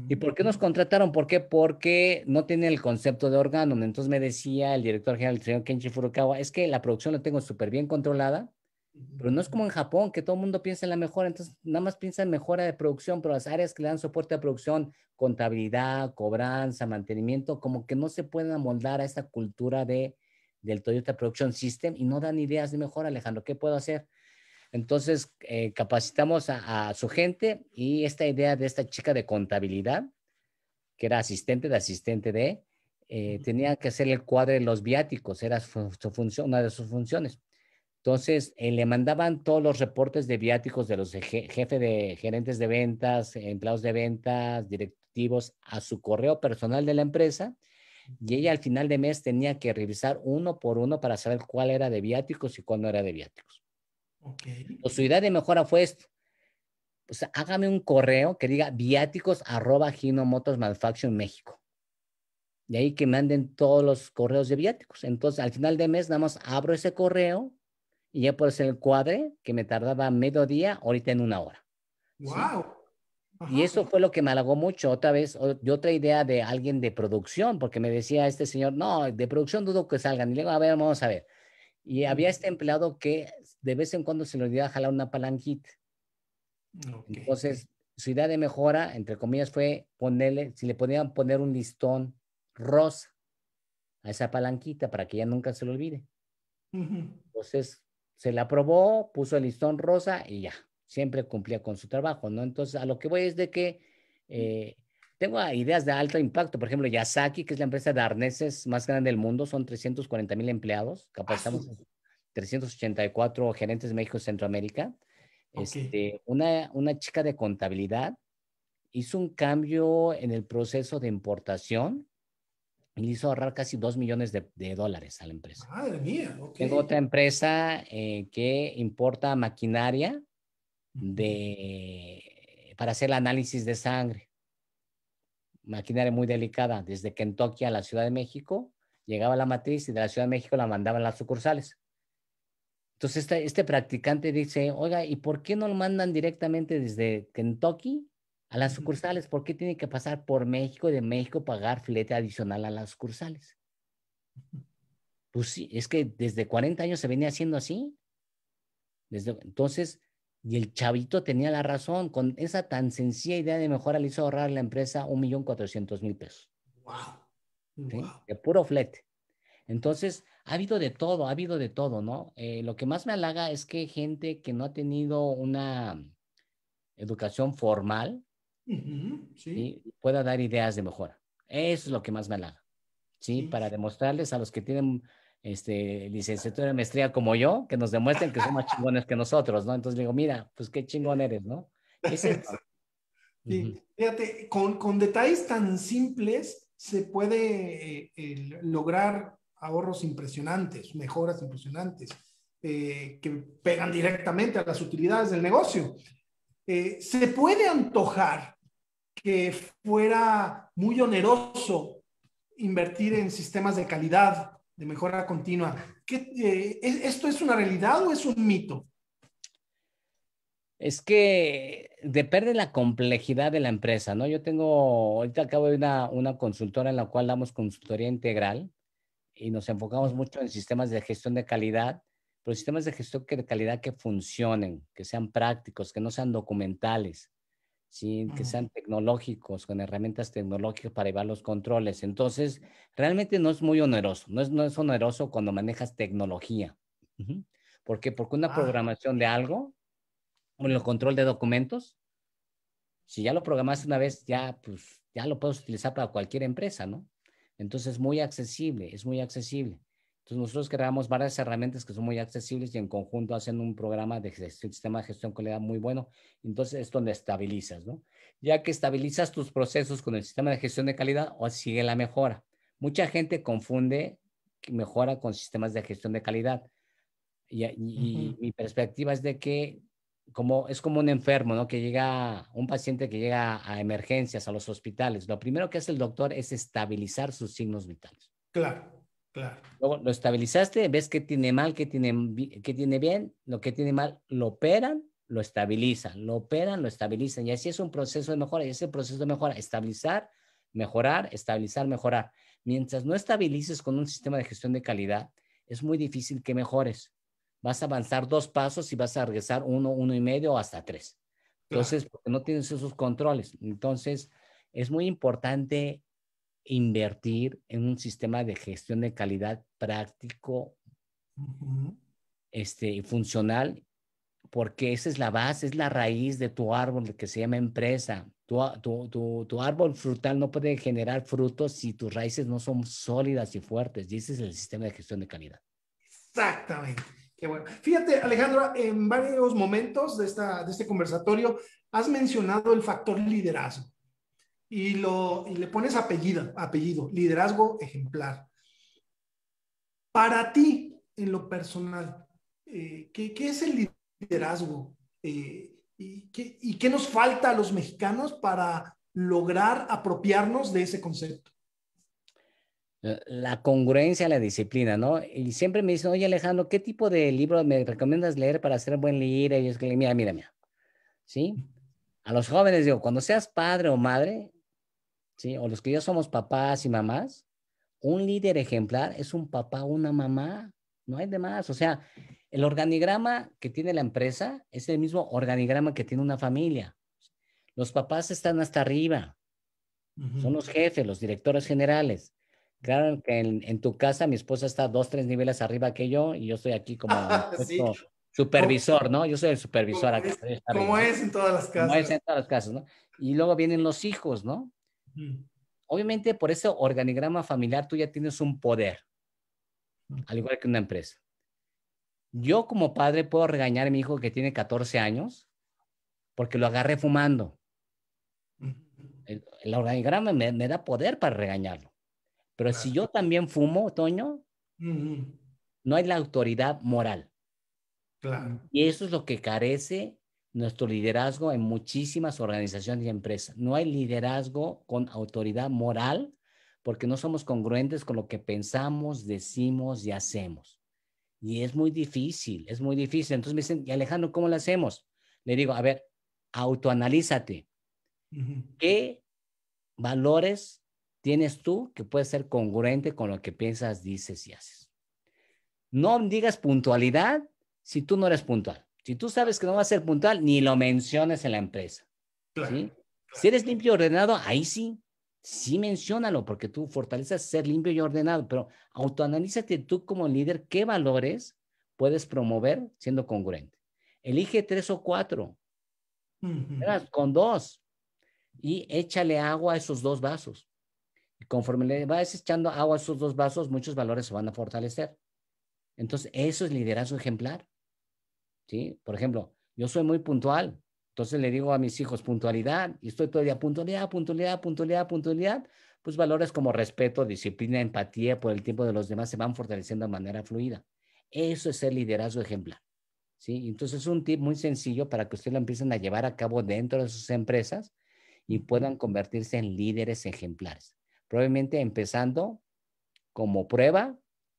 ¿Y por qué nos contrataron? ¿Por qué? Porque no tiene el concepto de órgano, Entonces me decía el director general, el señor Furukawa, es que la producción la tengo súper bien controlada, pero no es como en Japón, que todo el mundo piensa en la mejora. Entonces, nada más piensa en mejora de producción, pero las áreas que le dan soporte a producción, contabilidad, cobranza, mantenimiento, como que no se pueden amoldar a esta cultura de, del Toyota Production System y no dan ideas de mejora, Alejandro. ¿Qué puedo hacer? Entonces, eh, capacitamos a, su gente y esta idea de esta chica de contabilidad, que era asistente de asistente de, eh, tenía que hacer el cuadro de los viáticos, era su, función, una de sus funciones. Entonces, eh, le mandaban todos los reportes de viáticos de los jefes de gerentes de ventas, empleados de ventas, directivos, a su correo personal de la empresa. Y ella al final de mes tenía que revisar uno por uno para saber cuál era de viáticos y cuándo era de viáticos. Pues, su idea de mejora fue esto. Pues hágame un correo que diga viáticos arroba Gino Motors México. De ahí que manden todos los correos de viáticos. Entonces, al final de mes, nada más abro ese correo y ya puedo hacer el cuadre que me tardaba medio día, ahorita en una hora. ¡Wow! Y eso fue lo que me halagó mucho. Otra vez, de otra idea de alguien de producción, porque me decía este señor, no, de producción dudo que salgan. Y le digo, a ver, vamos a ver. Y había este empleado que de vez en cuando se le olvidaba jalar una palanquita. Entonces, su idea de mejora, entre comillas, fue ponerle, si le podían poner un listón rosa a esa palanquita para que ella nunca se lo olvide. Entonces, se la aprobó, puso el listón rosa y ya, siempre cumplía con su trabajo, ¿no? Entonces, a lo que voy es de que tengo ideas de alto impacto, por ejemplo, Yasaki, que es la empresa de arneses más grande del mundo, son 340 mil empleados, capacitamos 384 gerentes de México y Centroamérica. Este, una, una chica de contabilidad hizo un cambio en el proceso de importación y le hizo ahorrar casi 2 millones de, dólares a la empresa. Madre mía, Tengo otra empresa eh, que importa maquinaria de, para hacer el análisis de sangre maquinaria muy delicada desde Kentucky a la Ciudad de México, llegaba la matriz y de la Ciudad de México la mandaban a las sucursales. Entonces este, este practicante dice, oiga, ¿y por qué no lo mandan directamente desde Kentucky a las sucursales? ¿Por qué tiene que pasar por México y de México pagar filete adicional a las sucursales? Pues sí, es que desde 40 años se venía haciendo así. Desde, entonces, y el chavito tenía la razón. Con esa tan sencilla idea de mejora le hizo ahorrar a la empresa un millón cuatrocientos mil pesos. Wow. De puro flete. Entonces, ha habido de todo, ha habido de todo, ¿no? Eh, lo que más me halaga es que gente que no ha tenido una educación formal pueda dar ideas de mejora. Eso es lo que más me halaga. ¿sí? Para demostrarles a los que tienen este, licenciatura de maestría como yo, que nos demuestren que son más chingones que nosotros, ¿no? Entonces le digo, mira, pues qué chingón eres, ¿no? Ese... Fíjate, con, con, detalles tan simples se puede eh, lograr ahorros impresionantes, mejoras impresionantes, eh, que pegan directamente a las utilidades del negocio. Eh, se puede antojar que fuera muy oneroso invertir en sistemas de calidad, de mejora continua. Eh, ¿Esto es una realidad o es un mito? Es que depende de la complejidad de la empresa, ¿no? Yo tengo, ahorita acabo de una, una consultora en la cual damos consultoría integral y nos enfocamos mucho en sistemas de gestión de calidad, pero sistemas de gestión de calidad que funcionen, que sean prácticos, que no sean documentales. ¿sí? que sean tecnológicos, con herramientas tecnológicas para llevar los controles. Entonces, realmente no es muy oneroso, no es, no es oneroso cuando manejas tecnología. ¿Por qué? Porque una programación de algo, o el control de documentos, si ya lo programaste una vez, ya, pues, ya lo puedes utilizar para cualquier empresa, ¿no? Entonces, es muy accesible, es muy accesible. Entonces nosotros creamos varias herramientas que son muy accesibles y en conjunto hacen un programa de sistema de gestión de calidad muy bueno. Entonces es donde estabilizas, ¿no? Ya que estabilizas tus procesos con el sistema de gestión de calidad o sigue la mejora. Mucha gente confunde mejora con sistemas de gestión de calidad. Y, mi perspectiva es de que como, es como un enfermo, ¿no? Que llega, un paciente que llega a emergencias, a los hospitales. Lo primero que hace el doctor es estabilizar sus signos vitales. Claro. Luego lo estabilizaste, ves qué tiene mal, qué tiene, qué tiene bien, lo que tiene mal, lo operan, lo estabilizan, lo operan, lo estabilizan. Y así es un proceso de mejora, y ese proceso de mejora, estabilizar, mejorar, estabilizar, mejorar. Mientras no estabilices con un sistema de gestión de calidad, es muy difícil que mejores. Vas a avanzar dos pasos y vas a regresar uno, uno y medio o hasta tres. Entonces, no tienes esos controles. Entonces, es muy importante invertir en un sistema de gestión de calidad práctico este, y funcional, porque esa es la base, es la raíz de tu árbol que se llama empresa. Tu, tu, tu, tu árbol frutal no puede generar frutos si tus raíces no son sólidas y fuertes. Y ese es el sistema de gestión de calidad. Exactamente. Qué bueno. Fíjate, Alejandro, en varios momentos de, esta, de este conversatorio has mencionado el factor liderazgo y, lo, y le pones apellido, apellido, liderazgo ejemplar. Para ti, en lo personal, eh, ¿qué, ¿qué, es el liderazgo? Eh, y, qué, ¿Y qué nos falta a los mexicanos para lograr apropiarnos de ese concepto? la congruencia, la disciplina, ¿no? Y siempre me dicen, oye Alejandro, ¿qué tipo de libro me recomiendas leer para ser buen líder? Y yo les que, mira, mira, mira, ¿sí? A los jóvenes digo, cuando seas padre o madre, ¿sí? o los que ya somos papás y mamás, un líder ejemplar es un papá o una mamá, no hay de más. O sea, el organigrama que tiene la empresa es el mismo organigrama que tiene una familia. Los papás están hasta arriba, son los jefes, los directores generales. Claro que en, tu casa mi esposa está dos, tres niveles arriba que yo y yo estoy aquí como ah, supervisor, ¿no? Yo soy el supervisor. acá, como es en todas las casas. Como es en todas las casas, ¿no? Y luego vienen los hijos, ¿no? Obviamente por ese organigrama familiar tú ya tienes un poder, al igual que una empresa. Yo como padre puedo regañar a mi hijo que tiene 14 años porque lo agarré fumando. El, organigrama me, da poder para regañarlo. Pero si yo también fumo, Toño, no hay la autoridad moral. Y eso es lo que carece nuestro liderazgo en muchísimas organizaciones y empresas. No hay liderazgo con autoridad moral porque no somos congruentes con lo que pensamos, decimos y hacemos. Y es muy difícil, es muy difícil. Entonces me dicen, ¿y Alejandro, cómo lo hacemos? Le digo, a ver, autoanalízate. ¿Qué valores tienes tú que puedes ser congruente con lo que piensas, dices y haces? No digas puntualidad si tú no eres puntual. Si tú sabes que no va a ser puntual, ni lo menciones en la empresa. Si eres limpio y ordenado, ahí sí, sí menciónalo, porque tú fortaleces ser limpio y ordenado, pero autoanalízate tú como líder qué valores puedes promover siendo congruente. Elige tres o cuatro, con dos, y échale agua a esos dos vasos. Y conforme le vas echando agua a esos dos vasos, muchos valores se van a fortalecer. Entonces, eso es liderazgo ejemplar. ¿sí? Por ejemplo, yo soy muy puntual, entonces le digo a mis hijos puntualidad y estoy todo el día puntualidad, puntualidad, puntualidad, puntualidad, pues valores como respeto, disciplina, empatía por el tiempo de los demás se van fortaleciendo de manera fluida. Eso es el liderazgo ejemplar. ¿sí? Entonces es un tip muy sencillo para que ustedes lo empiecen a llevar a cabo dentro de sus empresas y puedan convertirse en líderes ejemplares. Probablemente empezando como prueba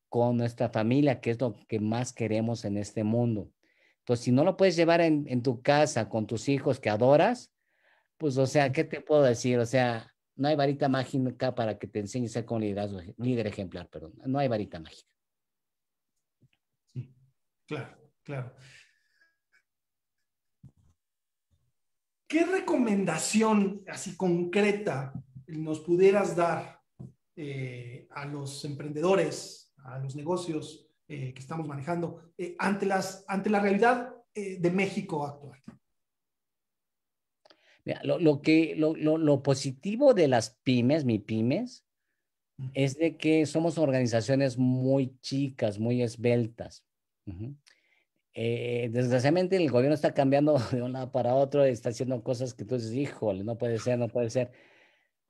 con nuestra familia, que es lo que más queremos en este mundo. Entonces, si no lo puedes llevar en, tu casa con tus hijos que adoras, pues, o sea, ¿qué te puedo decir? O sea, no hay varita mágica para que te enseñes a ser líder ejemplar, perdón. No hay varita mágica. Sí, claro, claro. ¿Qué recomendación así concreta nos pudieras dar eh, a los emprendedores, a los negocios, eh, que estamos manejando eh, ante, las, ante la realidad eh, de México actual? lo, lo, que, lo, lo, positivo de las pymes, mi pymes, es de que somos organizaciones muy chicas, muy esbeltas. desgraciadamente el gobierno está cambiando de un lado para otro, está haciendo cosas que tú dices, híjole, no puede ser, no puede ser.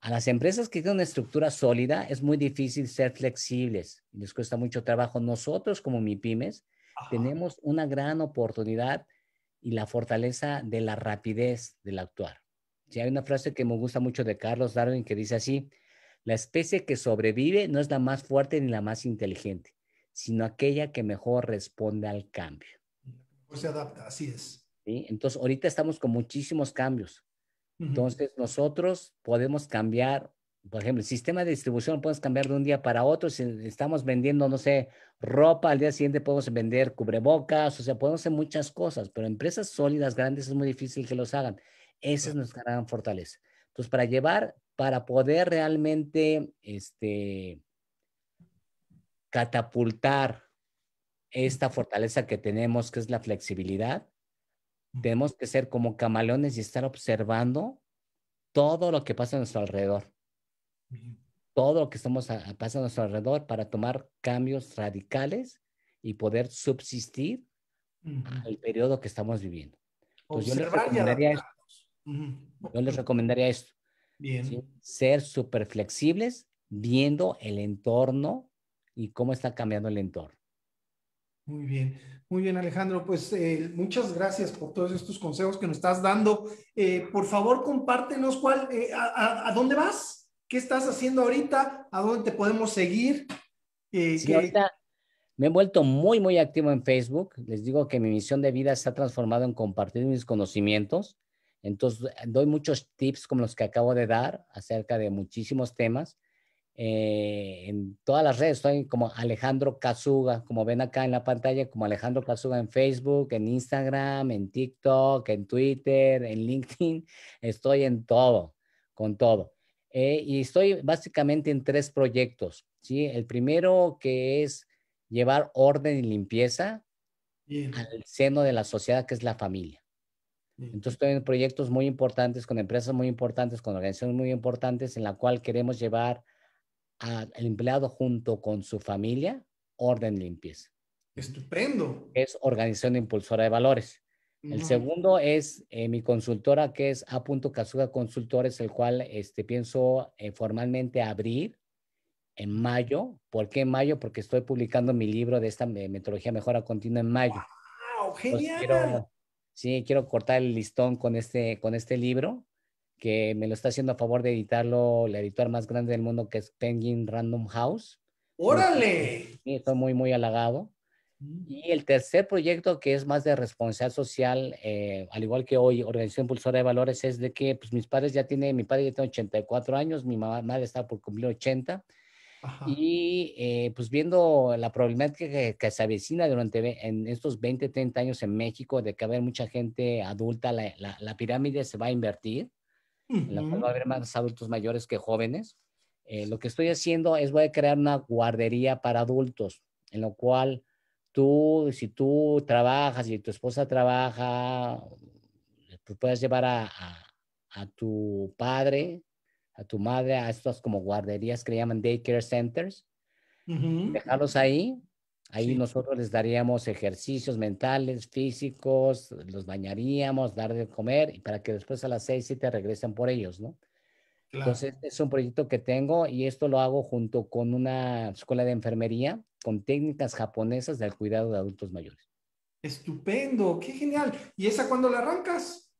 A las empresas que tienen una estructura sólida es muy difícil ser flexibles, les cuesta mucho trabajo. Nosotros como MIPIMES tenemos una gran oportunidad y la fortaleza de la rapidez del actuar. Ya hay una frase que me gusta mucho de Carlos Darwin que dice así, la especie que sobrevive no es la más fuerte ni la más inteligente, sino aquella que mejor responde al cambio. Pues se adapta, así es. ¿Sí? Entonces, ahorita estamos con muchísimos cambios. Entonces, nosotros podemos cambiar, por ejemplo, el sistema de distribución podemos cambiar de un día para otro. Si estamos vendiendo, no sé, ropa, al día siguiente podemos vender cubrebocas, o sea, podemos hacer muchas cosas, pero empresas sólidas, grandes, es muy difícil que los hagan. Esa es nuestra gran fortaleza. Entonces, para llevar, para poder realmente este, catapultar esta fortaleza que tenemos, que es la flexibilidad, tenemos que ser como camaleones y estar observando todo lo que pasa a nuestro alrededor. Todo lo que estamos pasa a nuestro alrededor para tomar cambios radicales y poder subsistir al periodo que estamos viviendo. yo les recomendaría esto. Yo recomendaría esto. Bien. Ser súper flexibles viendo el entorno y cómo está cambiando el entorno. Muy bien, muy bien Alejandro, pues eh, muchas gracias por todos estos consejos que nos estás dando. Eh, por favor, compártenos cuál, eh, a, dónde vas, qué estás haciendo ahorita, a dónde te podemos seguir. me he vuelto muy, muy activo en Facebook. Les digo que mi misión de vida se ha transformado en compartir mis conocimientos. Entonces, doy muchos tips como los que acabo de dar acerca de muchísimos temas eh, en todas las redes, estoy como Alejandro Casuga como ven acá en la pantalla, como Alejandro Casuga en Facebook, en Instagram, en TikTok, en Twitter, en LinkedIn, estoy en todo, con todo. Eh, y estoy básicamente en tres proyectos, ¿sí? El primero que es llevar orden y limpieza al seno de la sociedad, que es la familia. Entonces estoy en proyectos muy importantes, con empresas muy importantes, con organizaciones muy importantes, en la cual queremos llevar al empleado junto con su familia Orden Limpieza. Estupendo. Es Organización Impulsora de Valores. El segundo es eh, mi consultora, que es A. Casuga Consultores, el cual este, pienso eh, formalmente abrir en mayo. ¿Por qué en mayo? Porque estoy publicando mi libro de esta metodología mejora continua en mayo. Quiero, sí, quiero cortar el listón con este, con este libro que me lo está haciendo a favor de editarlo la editora más grande del mundo, que es Penguin Random House. ¡Órale! estoy muy, muy halagado. Mm. Y el tercer proyecto que es más de responsabilidad social, eh, al igual que hoy, Organización Impulsora de Valores, es de que pues, mis padres ya tienen, mi padre ya tiene 84 años, mi mamá, madre está por cumplir 80. Y eh, pues viendo la problemática que, se avecina durante en estos 20, 30 años en México, de que va a haber mucha gente adulta, la, la pirámide se va a invertir en la cual va a haber más adultos mayores que jóvenes. Eh, lo que estoy haciendo es voy a crear una guardería para adultos, en lo cual tú, si tú trabajas y tu esposa trabaja, tú pues, puedes llevar a, a, tu padre, a tu madre, a estas como guarderías que le llaman daycare centers, dejarlos ahí Ahí nosotros les daríamos ejercicios mentales, físicos, los bañaríamos, dar de comer, y para que después a las seis, siete regresen por ellos, ¿no? Claro. Entonces, es un proyecto que tengo y esto lo hago junto con una escuela de enfermería con técnicas japonesas del cuidado de adultos mayores. Estupendo, qué genial. ¿Y esa cuándo la arrancas?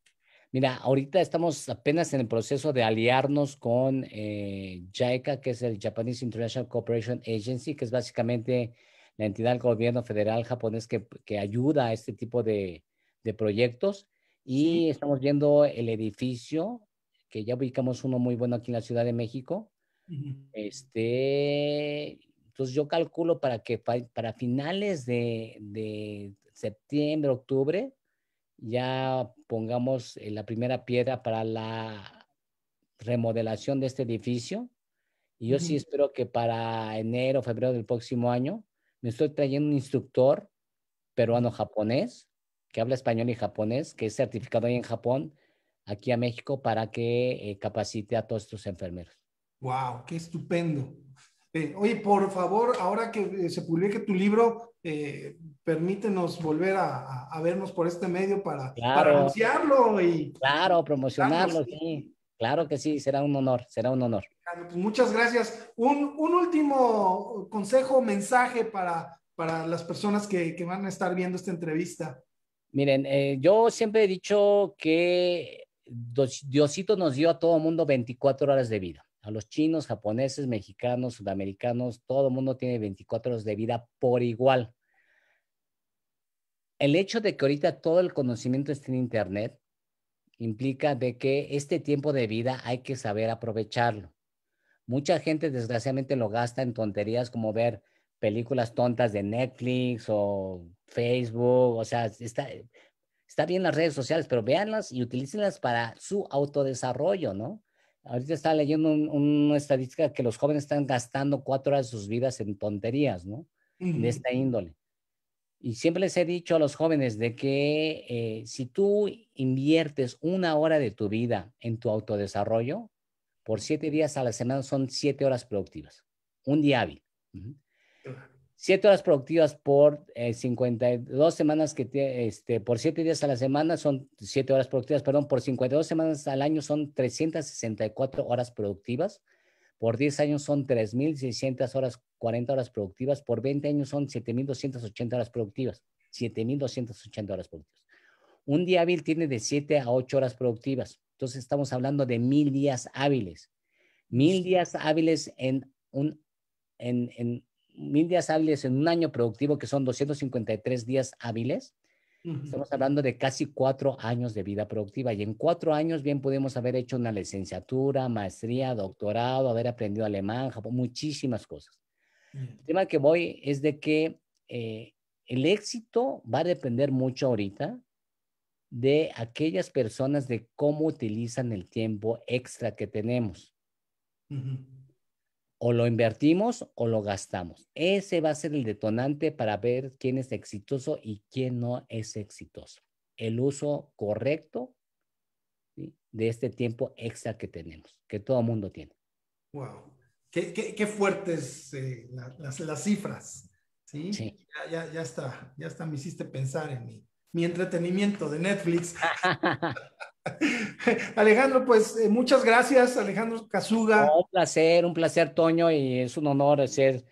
Mira, ahorita estamos apenas en el proceso de aliarnos con eh, que es el Japanese International Cooperation Agency, que es básicamente la entidad del gobierno federal japonés que, que ayuda a este tipo de, de proyectos. Y estamos viendo el edificio, que ya ubicamos uno muy bueno aquí en la Ciudad de México. Este, entonces yo calculo para que para, finales de, de, septiembre, octubre, ya pongamos eh, la primera piedra para la remodelación de este edificio. Y yo sí espero que para enero, febrero del próximo año me estoy trayendo un instructor peruano-japonés que habla español y japonés, que es certificado ahí en Japón, aquí a México, para que eh, capacite a todos estos enfermeros. ¡Wow! ¡Qué estupendo! Eh, oye, por favor, ahora que eh, se publique tu libro, permítenos volver a, vernos por este medio para, anunciarlo y... Claro, promocionarlo, sí. Claro que sí, será un honor, será un honor. Pues muchas gracias. Un, último consejo, mensaje para, para las personas que, van a estar viendo esta entrevista. Miren, eh, yo siempre he dicho que Diosito nos dio a todo el mundo 24 horas de vida. A los chinos, japoneses, mexicanos, sudamericanos, todo el mundo tiene 24 horas de vida por igual. El hecho de que ahorita todo el conocimiento esté en Internet implica de que este tiempo de vida hay que saber aprovecharlo. Mucha gente desgraciadamente lo gasta en tonterías como ver películas tontas de Netflix o Facebook, o sea, está, está bien las redes sociales, pero véanlas y utilícenlas para su autodesarrollo, ¿no? Ahorita estaba leyendo una estadística que los jóvenes están gastando cuatro horas de sus vidas en tonterías, ¿no? De esta índole. Y siempre les he dicho a los jóvenes de que eh, si tú inviertes una hora de tu vida en tu autodesarrollo, por siete días a la semana son siete horas productivas, un día hábil. Siete horas productivas por 52 eh, semanas que este, por siete días a la semana son siete horas productivas, perdón, por 52 semanas al año son 364 horas productivas por 10 años son 3.600 horas, 40 horas productivas, por 20 años son 7.280 horas productivas, 7.280 horas productivas. Un día hábil tiene de 7 a 8 horas productivas, entonces estamos hablando de mil días hábiles. 1.000 días hábiles en un, en mil días hábiles en un año productivo que son 253 días hábiles, Estamos hablando de casi cuatro años de vida productiva y en cuatro años bien podemos haber hecho una licenciatura, maestría, doctorado, haber aprendido alemán, Japón, muchísimas cosas. El tema que voy es de que eh, el éxito va a depender mucho ahorita de aquellas personas de cómo utilizan el tiempo extra que tenemos o lo invertimos o lo gastamos. Ese va a ser el detonante para ver quién es exitoso y quién no es exitoso. El uso correcto de este tiempo extra que tenemos, que todo mundo tiene. Wow, qué, qué, fuertes eh, las, las, cifras. sí. Ya, ya, ya, está, ya está, me hiciste pensar en mi, mi entretenimiento de Netflix. Alejandro, pues eh, muchas gracias, Alejandro Casuga. un placer, un placer, Toño, y es un honor ser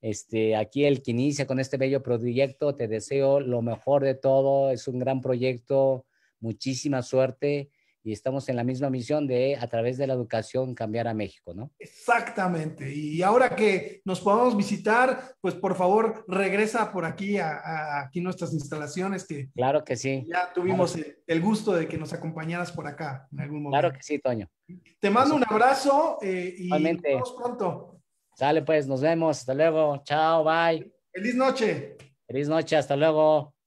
este, aquí el que inicia con este bello proyecto. Te deseo lo mejor de todo, es un gran proyecto, muchísima suerte y estamos en la misma misión de a través de la educación cambiar a México, ¿no? Exactamente. Y ahora que nos podamos visitar, pues por favor regresa por aquí a, aquí nuestras instalaciones claro que sí. Ya tuvimos el, gusto de que nos acompañaras por acá en algún momento. Claro que sí, Toño. Te mando un abrazo eh, y nos vemos pronto. Sale pues, nos vemos. Hasta luego. Chao, bye. Feliz noche. Feliz noche. Hasta luego.